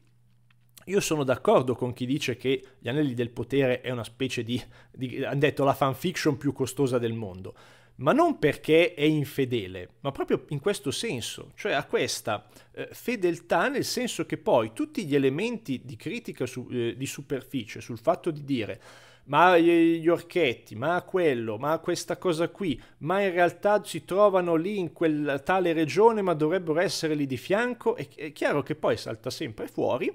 io sono d'accordo con chi dice che Gli Anelli del Potere è una specie di, di hanno detto, la fanfiction più costosa del mondo, ma non perché è infedele, ma proprio in questo senso, cioè ha questa eh, fedeltà nel senso che poi tutti gli elementi di critica su, eh, di superficie sul fatto di dire ma gli orchetti, ma quello, ma questa cosa qui, ma in realtà si trovano lì in quella tale regione, ma dovrebbero essere lì di fianco, è, è chiaro che poi salta sempre fuori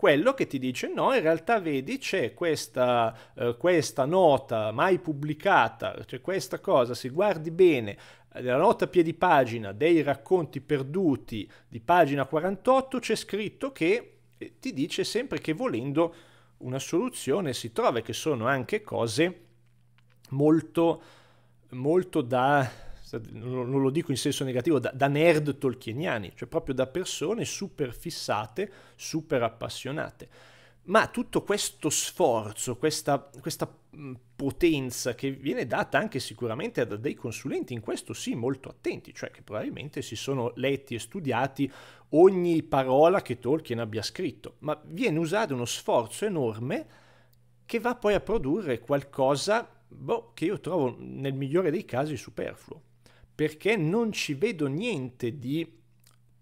quello che ti dice no, in realtà vedi c'è questa, eh, questa nota mai pubblicata, c'è questa cosa, se guardi bene eh, nella nota a piedi pagina dei racconti perduti di pagina 48 c'è scritto che eh, ti dice sempre che volendo una soluzione si trova, e che sono anche cose molto, molto da non lo dico in senso negativo, da, da nerd tolkieniani, cioè proprio da persone super fissate, super appassionate. Ma tutto questo sforzo, questa, questa potenza che viene data anche sicuramente da dei consulenti, in questo sì molto attenti, cioè che probabilmente si sono letti e studiati ogni parola che Tolkien abbia scritto, ma viene usato uno sforzo enorme che va poi a produrre qualcosa boh, che io trovo nel migliore dei casi superfluo perché non ci vedo niente di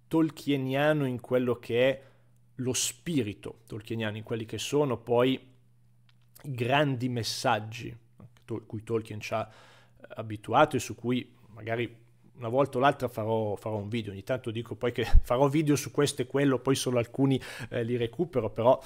tolkieniano in quello che è lo spirito tolkieniano, in quelli che sono poi i grandi messaggi cui Tolkien ci ha eh, abituato e su cui magari una volta o l'altra farò, farò, un video, ogni tanto dico poi che [LAUGHS] farò video su questo e quello, poi solo alcuni eh, li recupero, però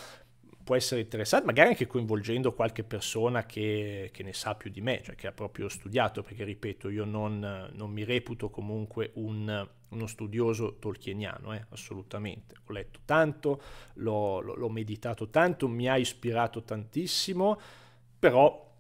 può essere interessante, magari anche coinvolgendo qualche persona che, che, ne sa più di me, cioè che ha proprio studiato, perché ripeto, io non, non mi reputo comunque un, uno studioso tolkieniano, eh, assolutamente. Ho letto tanto, l'ho, l'ho meditato tanto, mi ha ispirato tantissimo, però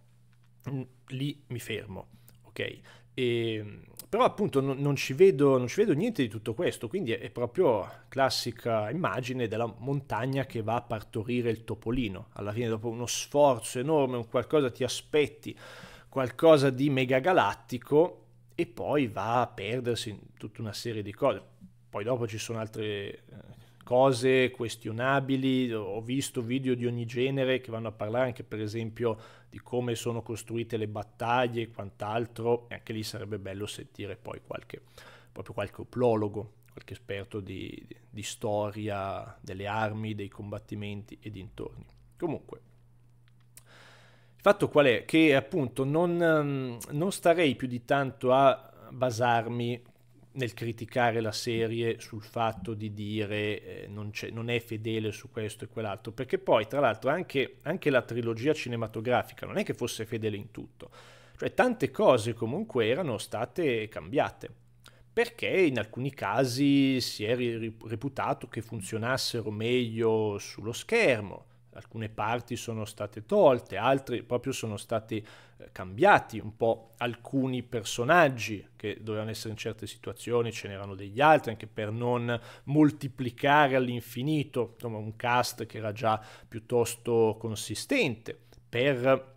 mh, mm, lì mi fermo, ok? E, ehm, però appunto non, non, ci vedo, non, ci vedo, niente di tutto questo, quindi è, è proprio classica immagine della montagna che va a partorire il topolino. Alla fine dopo uno sforzo enorme, un qualcosa ti aspetti, qualcosa di megagalattico e poi va a perdersi in tutta una serie di cose. Poi dopo ci sono altre eh, cose questionabili, ho visto video di ogni genere che vanno a parlare anche per esempio di come sono costruite le battaglie e quant'altro, e anche lì sarebbe bello sentire poi qualche, proprio qualche oplologo, qualche esperto di, di, di storia delle armi, dei combattimenti e dintorni. Comunque, il fatto qual è? Che appunto non, ehm, non starei più di tanto a basarmi nel criticare la serie sul fatto di dire eh, non, non, è fedele su questo e quell'altro, perché poi tra l'altro anche, anche, la trilogia cinematografica non è che fosse fedele in tutto, cioè tante cose comunque erano state cambiate, perché in alcuni casi si è reputato che funzionassero meglio sullo schermo, alcune parti sono state tolte, altre proprio sono stati eh, cambiati un po' alcuni personaggi che dovevano essere in certe situazioni, ce n'erano degli altri anche per non moltiplicare all'infinito, insomma un cast che era già piuttosto consistente per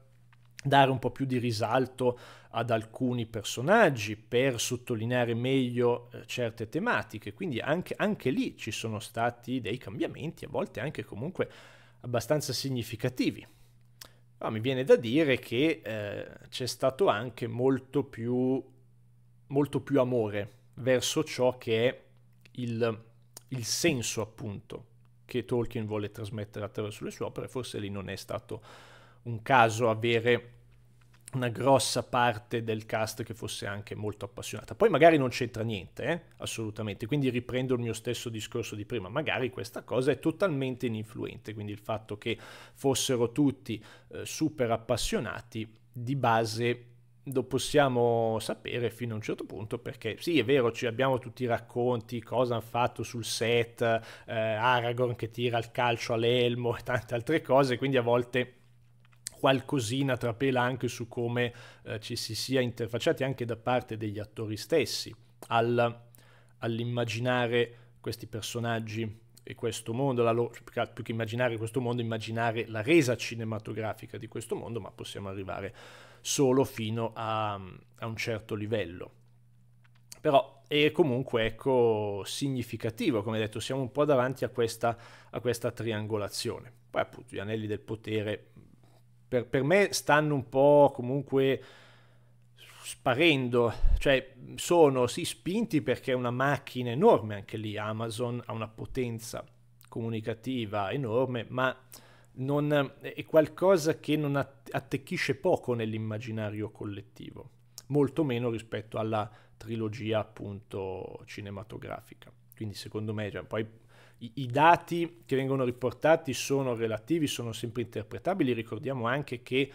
dare un po' più di risalto ad alcuni personaggi per sottolineare meglio eh, certe tematiche, quindi anche, anche lì ci sono stati dei cambiamenti, a volte anche comunque abbastanza significativi. Ma mi viene da dire che eh, c'è stato anche molto più, molto più, amore verso ciò che è il, il senso appunto che Tolkien vuole trasmettere attraverso le sue opere, forse lì non è stato un caso avere una grossa parte del cast che fosse anche molto appassionata. Poi magari non c'entra niente, eh? assolutamente, quindi riprendo il mio stesso discorso di prima, magari questa cosa è totalmente ininfluente, quindi il fatto che fossero tutti eh, super appassionati di base lo possiamo sapere fino a un certo punto perché sì è vero ci abbiamo tutti i racconti cosa hanno fatto sul set eh, Aragorn che tira il calcio all'elmo e tante altre cose quindi a volte qualcosina trapela anche su come eh, ci si sia interfacciati anche da parte degli attori stessi al, all'immaginare questi personaggi e questo mondo, loro, più che immaginare questo mondo, immaginare la resa cinematografica di questo mondo, ma possiamo arrivare solo fino a, a un certo livello. Però è comunque ecco, significativo, come detto, siamo un po' davanti a questa, a questa triangolazione. Poi appunto gli anelli del potere per, per me stanno un po' comunque sparendo, cioè sono sì spinti perché è una macchina enorme anche lì, Amazon ha una potenza comunicativa enorme, ma non, è qualcosa che non attecchisce poco nell'immaginario collettivo, molto meno rispetto alla trilogia appunto cinematografica. Quindi secondo me, cioè, poi i, I, dati che vengono riportati sono relativi, sono sempre interpretabili. Ricordiamo anche che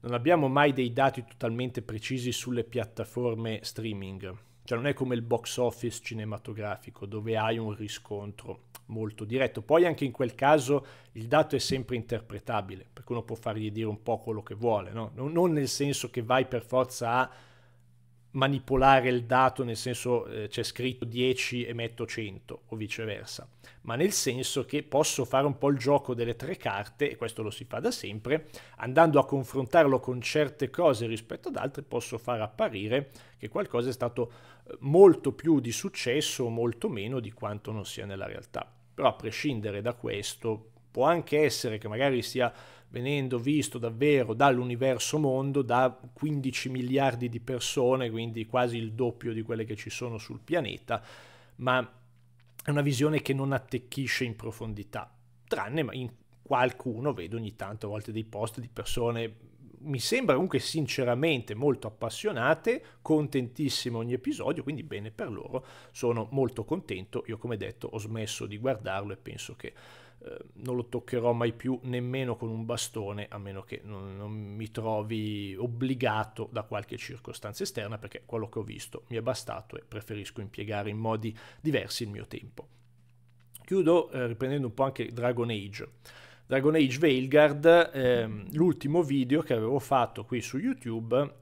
non abbiamo mai dei dati totalmente precisi sulle piattaforme streaming. Cioè non è come il box office cinematografico dove hai un riscontro molto diretto. Poi anche in quel caso il dato è sempre interpretabile, perché uno può fargli dire un po' quello che vuole, no? non nel senso che vai per forza a manipolare il dato nel senso eh, c'è scritto 10 e metto 100 o viceversa, ma nel senso che posso fare un po' il gioco delle tre carte, e questo lo si fa da sempre, andando a confrontarlo con certe cose rispetto ad altre posso far apparire che qualcosa è stato eh, molto più di successo o molto meno di quanto non sia nella realtà. Però a prescindere da questo, può anche essere che magari sia venendo visto davvero dall'universo mondo da 15 miliardi di persone, quindi quasi il doppio di quelle che ci sono sul pianeta, ma è una visione che non attecchisce in profondità, tranne in qualcuno, vedo ogni tanto a volte dei post di persone, mi sembra comunque sinceramente molto appassionate, contentissime ogni episodio, quindi bene per loro, sono molto contento, io come detto ho smesso di guardarlo e penso che eh, non lo toccherò mai più nemmeno con un bastone a meno che non, non, mi trovi obbligato da qualche circostanza esterna perché quello che ho visto mi è bastato e preferisco impiegare in modi diversi il mio tempo. Chiudo eh, riprendendo un po' anche Dragon Age. Dragon Age Veilguard, ehm, l'ultimo video che avevo fatto qui su YouTube,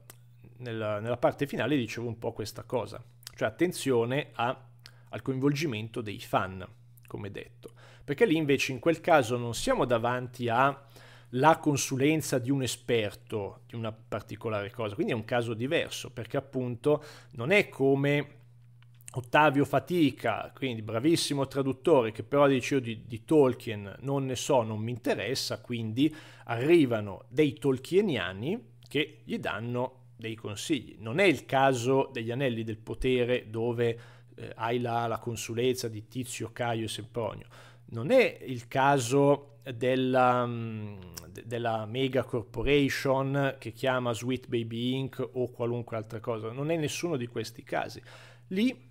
nella, nella parte finale dicevo un po' questa cosa, cioè attenzione a, al coinvolgimento dei fan come detto, perché lì invece in quel caso non siamo davanti alla consulenza di un esperto di una particolare cosa, quindi è un caso diverso, perché appunto non è come Ottavio Fatica, quindi bravissimo traduttore, che però dice io di, di, Tolkien non ne so, non mi interessa, quindi arrivano dei tolkieniani che gli danno dei consigli. Non è il caso degli anelli del potere dove eh, hai la, la consulenza di Tizio, Caio e Sempronio. Non è il caso della, mm, della, mega corporation che chiama Sweet Baby Inc. o qualunque altra cosa, non è nessuno di questi casi. Lì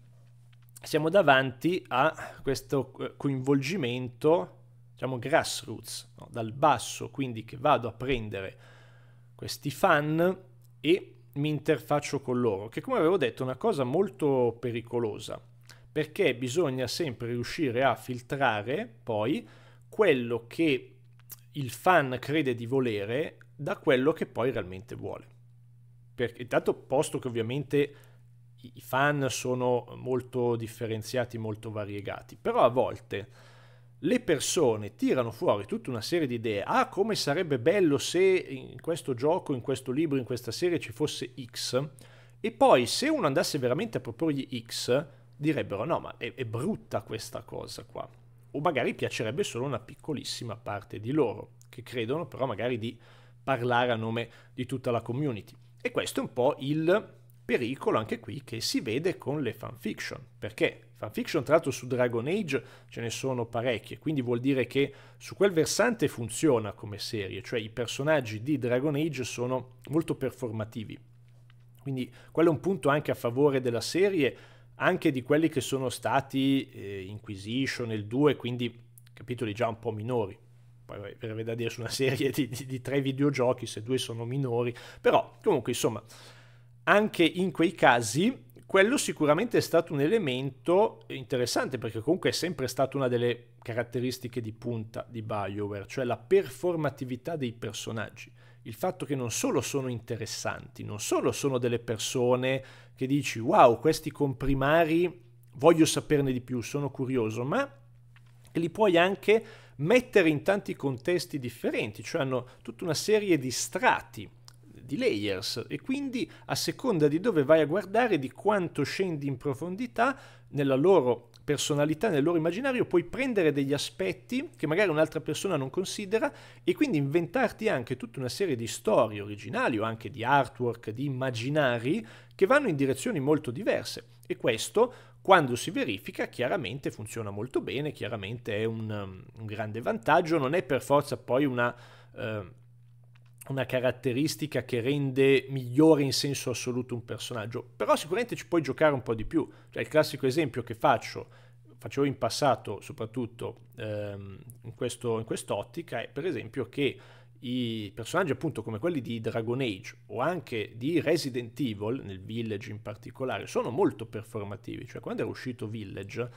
siamo davanti a questo eh, coinvolgimento, diciamo grassroots, no? dal basso, quindi che vado a prendere questi fan e mi interfaccio con loro, che come avevo detto è una cosa molto pericolosa, perché bisogna sempre riuscire a filtrare poi quello che il fan crede di volere da quello che poi realmente vuole. Perché dato posto che ovviamente i fan sono molto differenziati, molto variegati, però a volte le persone tirano fuori tutta una serie di idee. Ah, come sarebbe bello se in questo gioco, in questo libro, in questa serie ci fosse X. E poi se uno andasse veramente a proporgli X, direbbero no, ma è, è brutta questa cosa qua. O magari piacerebbe solo una piccolissima parte di loro, che credono però magari di parlare a nome di tutta la community. E questo è un po' il pericolo anche qui che si vede con le fanfiction, perché fanfiction tra l'altro su Dragon Age ce ne sono parecchie, quindi vuol dire che su quel versante funziona come serie, cioè i personaggi di Dragon Age sono molto performativi. Quindi quello è un punto anche a favore della serie, anche di quelli che sono stati eh, Inquisition, il 2, quindi capitoli già un po' minori. Poi verrebbe da dire su una [LAUGHS] serie di, di, di tre videogiochi se due sono minori, però comunque insomma anche in quei casi quello sicuramente è stato un elemento interessante perché comunque è sempre stata una delle caratteristiche di punta di BioWare, cioè la performatività dei personaggi. Il fatto che non solo sono interessanti, non solo sono delle persone che dici wow, questi comprimari voglio saperne di più, sono curioso, ma li puoi anche mettere in tanti contesti differenti, cioè hanno tutta una serie di strati di layers e quindi a seconda di dove vai a guardare, di quanto scendi in profondità nella loro personalità, nel loro immaginario, puoi prendere degli aspetti che magari un'altra persona non considera e quindi inventarti anche tutta una serie di storie originali o anche di artwork, di immaginari che vanno in direzioni molto diverse e questo quando si verifica chiaramente funziona molto bene, chiaramente è un, um, un grande vantaggio, non è per forza poi una... Eh, una caratteristica che rende migliore in senso assoluto un personaggio, però sicuramente ci puoi giocare un po' di più. Cioè il classico esempio che faccio, facevo in passato soprattutto ehm, in, questo, in quest'ottica, è per esempio che i personaggi appunto come quelli di Dragon Age o anche di Resident Evil, nel Village in particolare, sono molto performativi. Cioè quando era uscito Village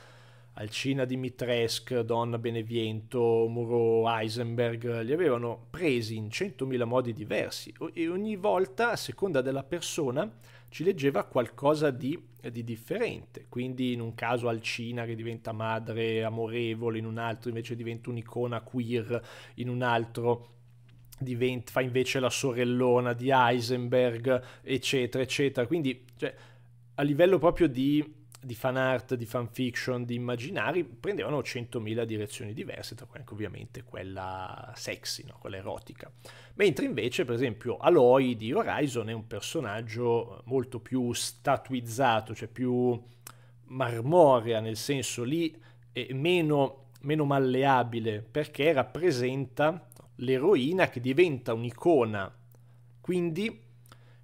Alcina Dimitrescu, Don Beneviento, Muro Heisenberg, li avevano presi in centomila modi diversi e ogni volta, a seconda della persona, ci leggeva qualcosa di, di, differente. Quindi in un caso Alcina che diventa madre amorevole, in un altro invece diventa un'icona queer, in un altro diventa, fa invece la sorellona di Heisenberg, eccetera, eccetera. Quindi cioè, a livello proprio di di fan art, di fan fiction, di immaginari, prendevano 100.000 direzioni diverse, tra cui anche ovviamente quella sexy, no? quella erotica. Mentre invece, per esempio, Aloy di Horizon è un personaggio molto più statuizzato, cioè più marmorea nel senso lì, è meno, meno malleabile, perché rappresenta l'eroina che diventa un'icona. Quindi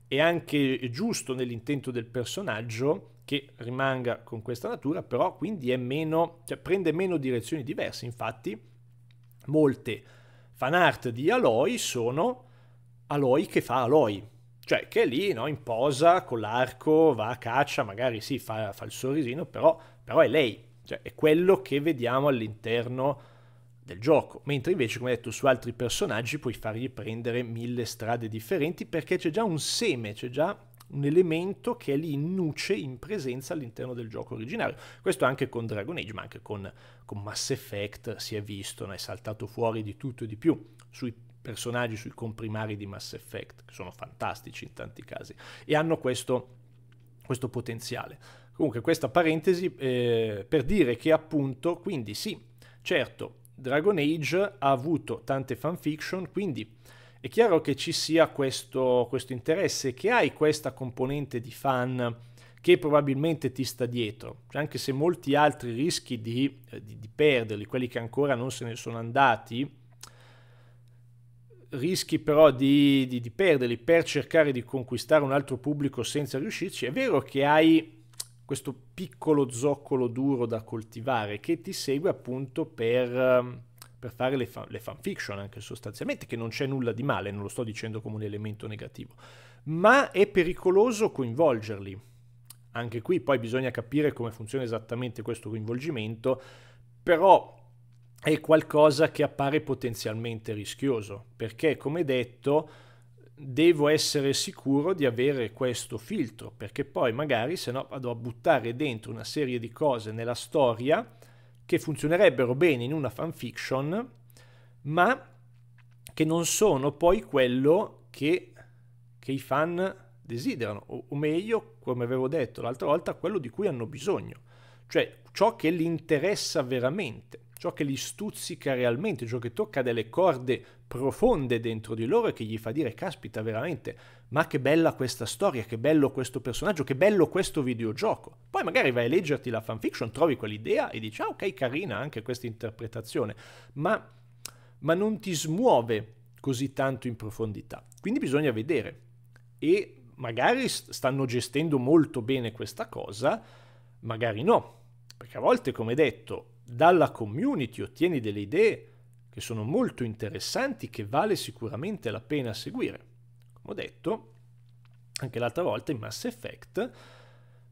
è anche giusto nell'intento del personaggio che rimanga con questa natura, però quindi è meno, cioè prende meno direzioni diverse. Infatti, molte fan art di Aloy sono Aloy che fa Aloy, cioè che è lì no, in posa con l'arco, va a caccia, magari sì, fa, fa il sorrisino, però, però è lei, cioè è quello che vediamo all'interno del gioco. Mentre invece, come detto, su altri personaggi puoi fargli prendere mille strade differenti perché c'è già un seme, c'è già un elemento che è lì in nuce, in presenza all'interno del gioco originario. Questo anche con Dragon Age, ma anche con, con Mass Effect si è visto, ne è saltato fuori di tutto e di più sui personaggi, sui comprimari di Mass Effect, che sono fantastici in tanti casi, e hanno questo, questo potenziale. Comunque questa parentesi eh, per dire che appunto, quindi sì, certo, Dragon Age ha avuto tante fanfiction, quindi è chiaro che ci sia questo, questo interesse, che hai questa componente di fan che probabilmente ti sta dietro, cioè anche se molti altri rischi di, eh, di, di perderli, quelli che ancora non se ne sono andati, rischi però di, di, di, perderli per cercare di conquistare un altro pubblico senza riuscirci, è vero che hai questo piccolo zoccolo duro da coltivare che ti segue appunto per ehm, per fare le, fan, le fanfiction anche sostanzialmente, che non c'è nulla di male, non lo sto dicendo come un elemento negativo, ma è pericoloso coinvolgerli. Anche qui poi bisogna capire come funziona esattamente questo coinvolgimento, però è qualcosa che appare potenzialmente rischioso, perché come detto devo essere sicuro di avere questo filtro, perché poi magari se no vado a buttare dentro una serie di cose nella storia che funzionerebbero bene in una fanfiction, ma che non sono poi quello che, che i fan desiderano, o, o meglio, come avevo detto l'altra volta, quello di cui hanno bisogno, cioè ciò che li interessa veramente ciò che li stuzzica realmente, ciò che tocca delle corde profonde dentro di loro e che gli fa dire caspita veramente, ma che bella questa storia, che bello questo personaggio, che bello questo videogioco. Poi magari vai a leggerti la fanfiction, trovi quell'idea e dici ah ok carina anche questa interpretazione, ma, ma non ti smuove così tanto in profondità. Quindi bisogna vedere e magari stanno gestendo molto bene questa cosa, magari no, perché a volte come detto dalla community ottieni delle idee che sono molto interessanti, che vale sicuramente la pena seguire. Come ho detto anche l'altra volta in Mass Effect,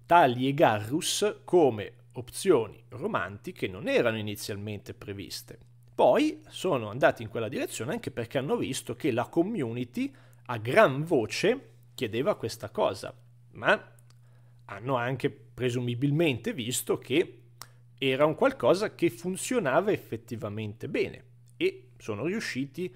Tali e Garrus come opzioni romantiche non erano inizialmente previste. Poi sono andati in quella direzione anche perché hanno visto che la community a gran voce chiedeva questa cosa, ma hanno anche presumibilmente visto che era un qualcosa che funzionava effettivamente bene e sono riusciti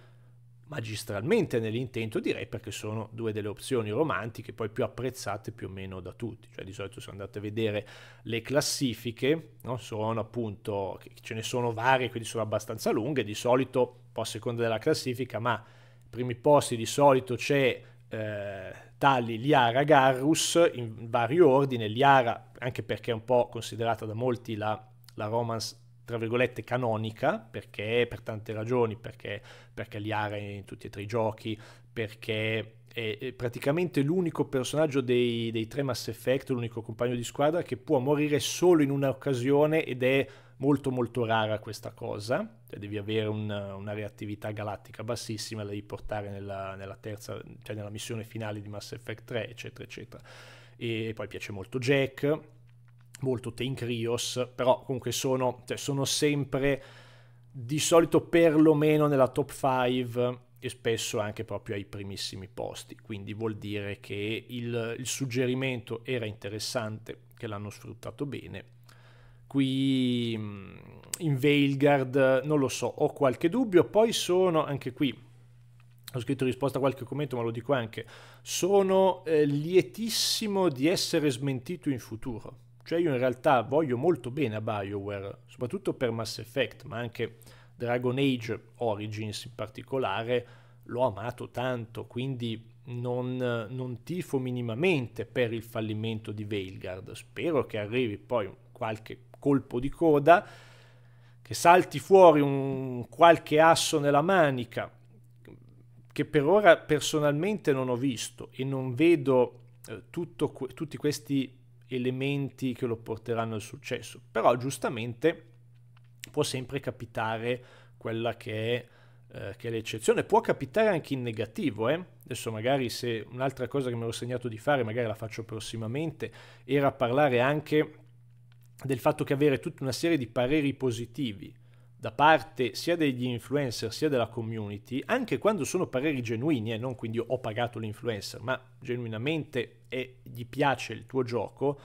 magistralmente nell'intento direi perché sono due delle opzioni romantiche poi più apprezzate più o meno da tutti cioè di solito se andate a vedere le classifiche no? sono appunto ce ne sono varie quindi sono abbastanza lunghe di solito un po' a seconda della classifica ma i primi posti di solito c'è eh, Tali, Liara, Garrus in vario ordine Liara anche perché è un po' considerata da molti la, la romance tra virgolette canonica, perché per tante ragioni, perché, perché Liara è in tutti e tre i giochi, perché è praticamente l'unico personaggio dei, dei, tre Mass Effect, l'unico compagno di squadra che può morire solo in un'occasione ed è molto molto rara questa cosa, cioè, devi avere un, una reattività galattica bassissima da riportare nella, nella, terza, cioè nella missione finale di Mass Effect 3, eccetera, eccetera. E poi piace molto Jack, molto Tencrios, però comunque sono, cioè, sono sempre di solito perlomeno nella top 5 e spesso anche proprio ai primissimi posti, quindi vuol dire che il, il suggerimento era interessante, che l'hanno sfruttato bene. Qui mm, in Veilguard non lo so, ho qualche dubbio, poi sono anche qui ho scritto risposta a qualche commento, ma lo dico anche, sono eh, lietissimo di essere smentito in futuro cioè io in realtà voglio molto bene a BioWare, soprattutto per Mass Effect, ma anche Dragon Age Origins in particolare, l'ho amato tanto, quindi non, non tifo minimamente per il fallimento di Veilguard. Spero che arrivi poi qualche colpo di coda, che salti fuori un qualche asso nella manica, che per ora personalmente non ho visto e non vedo eh, que- tutti questi elementi che lo porteranno al successo. Però giustamente può sempre capitare quella che è eh, che è l'eccezione, può capitare anche in negativo. Eh? Adesso magari se un'altra cosa che mi ero segnato di fare, magari la faccio prossimamente, era parlare anche del fatto che avere tutta una serie di pareri positivi da parte sia degli influencer sia della community, anche quando sono pareri genuini e eh, non quindi ho pagato l'influencer, ma genuinamente e gli piace il tuo gioco,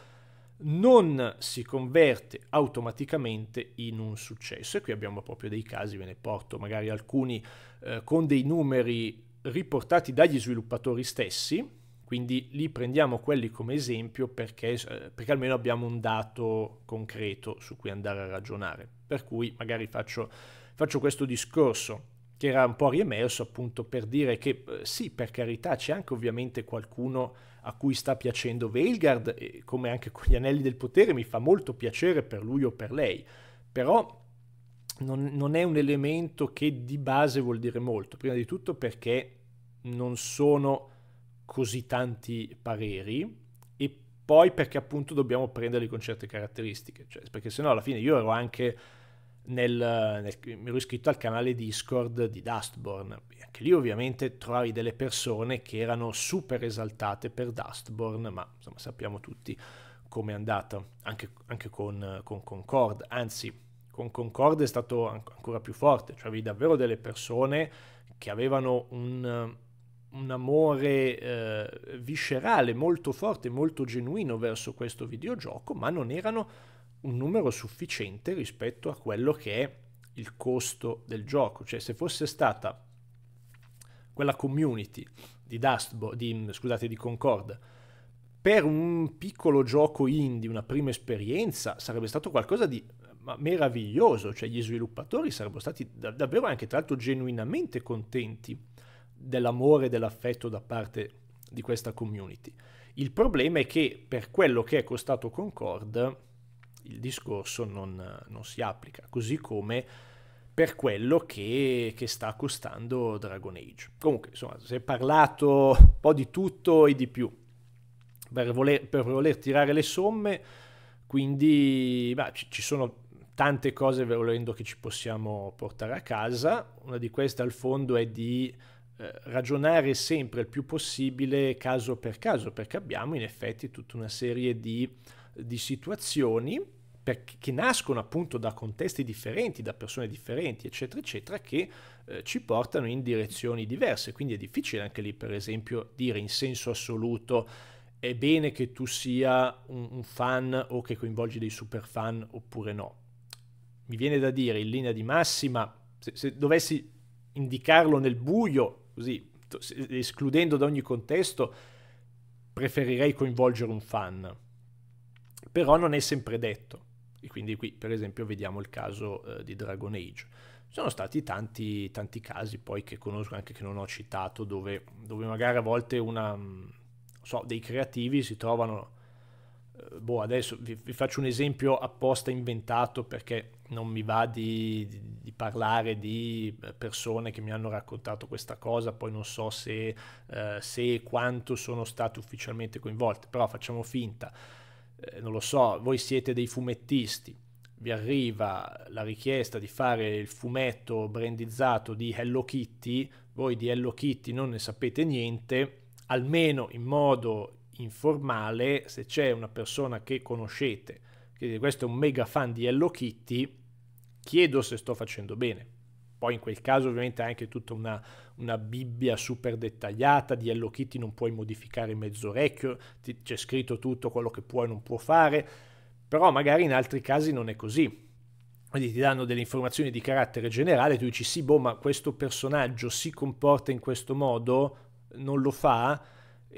non si converte automaticamente in un successo. E qui abbiamo proprio dei casi, ve ne porto magari alcuni eh, con dei numeri riportati dagli sviluppatori stessi, quindi li prendiamo quelli come esempio perché, eh, perché, almeno abbiamo un dato concreto su cui andare a ragionare. Per cui magari faccio, faccio questo discorso che era un po' riemerso appunto per dire che eh, sì, per carità, c'è anche ovviamente qualcuno a cui sta piacendo Veilgard, e come anche con gli anelli del potere mi fa molto piacere per lui o per lei, però non, non è un elemento che di base vuol dire molto, prima di tutto perché non sono così tanti pareri e poi perché appunto dobbiamo prenderli con certe caratteristiche, cioè, perché sennò alla fine io ero anche nel, nel, mi ero iscritto al canale Discord di Dustborn, anche lì ovviamente trovavi delle persone che erano super esaltate per Dustborn, ma insomma sappiamo tutti come è andata, anche, anche con, con Concord, anzi con Concord è stato ancora più forte, cioè avevi davvero delle persone che avevano un un amore eh, viscerale molto forte, molto genuino verso questo videogioco, ma non erano un numero sufficiente rispetto a quello che è il costo del gioco. Cioè, se fosse stata quella community di, Dustbo, di, mm, scusate, di Concord per un piccolo gioco indie, una prima esperienza, sarebbe stato qualcosa di meraviglioso. Cioè, gli sviluppatori sarebbero stati davvero anche, tra l'altro, genuinamente contenti dell'amore e dell'affetto da parte di questa community. Il problema è che per quello che è costato Concord il discorso non, non si applica, così come per quello che, che, sta costando Dragon Age. Comunque, insomma, si è parlato un po' di tutto e di più per voler, per voler tirare le somme, quindi bah, ci, ci, sono tante cose volendo che ci possiamo portare a casa. Una di queste al fondo è di eh, ragionare sempre il più possibile caso per caso, perché abbiamo in effetti tutta una serie di, di situazioni per, che nascono appunto da contesti differenti, da persone differenti, eccetera, eccetera, che eh, ci portano in direzioni diverse. Quindi è difficile anche lì, per esempio, dire in senso assoluto è bene che tu sia un, un fan o che coinvolgi dei super fan oppure no. Mi viene da dire in linea di massima, se, se dovessi indicarlo nel buio, così, escludendo da ogni contesto, preferirei coinvolgere un fan. Però non è sempre detto. E quindi qui, per esempio, vediamo il caso eh, di Dragon Age. Ci sono stati tanti, tanti casi poi che conosco anche che non ho citato, dove, dove magari a volte una, mm, so, dei creativi si trovano... Eh, boh, adesso vi, vi faccio un esempio apposta inventato perché non mi va di, di, di, parlare di eh, persone che mi hanno raccontato questa cosa, poi non so se, eh, quanto sono state ufficialmente coinvolte, però facciamo finta, eh, non lo so, voi siete dei fumettisti, vi arriva la richiesta di fare il fumetto brandizzato di Hello Kitty, voi di Hello Kitty non ne sapete niente, almeno in modo informale, se c'è una persona che conoscete, che questo è un mega fan di Hello Kitty, chiedo se sto facendo bene. Poi in quel caso ovviamente anche tutta una, una Bibbia super dettagliata di Hello Kitty, non puoi modificare mezzorecchio, ti, c'è scritto tutto quello che puoi e non può fare, però magari in altri casi non è così. Quindi ti danno delle informazioni di carattere generale, tu dici sì, boh, ma questo personaggio si comporta in questo modo, non lo fa,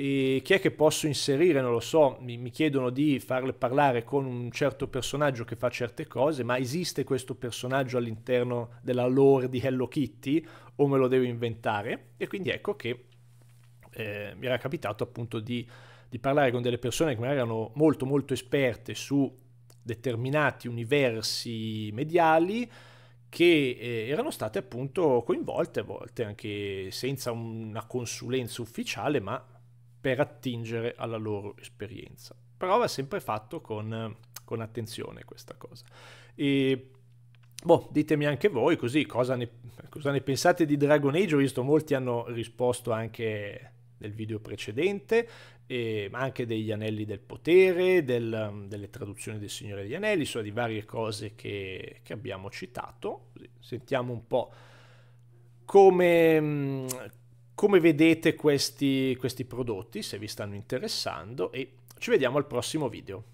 e chi è che posso inserire? Non lo so, mi, mi chiedono di farle parlare con un certo personaggio che fa certe cose, ma esiste questo personaggio all'interno della lore di Hello Kitty o me lo devo inventare? E quindi ecco che eh, mi era capitato appunto di, di parlare con delle persone che magari erano molto molto esperte su determinati universi mediali che eh, erano state appunto coinvolte a volte anche senza una consulenza ufficiale, ma per attingere alla loro esperienza. Però va sempre fatto con, con attenzione questa cosa. E Boh, ditemi anche voi così cosa ne, cosa ne, pensate di Dragon Age. Ho visto molti hanno risposto anche nel video precedente, eh, anche degli anelli del potere, del, delle traduzioni del Signore degli Anelli, insomma di varie cose che, che abbiamo citato. Sentiamo un po' come, come vedete questi, questi prodotti, se vi stanno interessando e ci vediamo al prossimo video.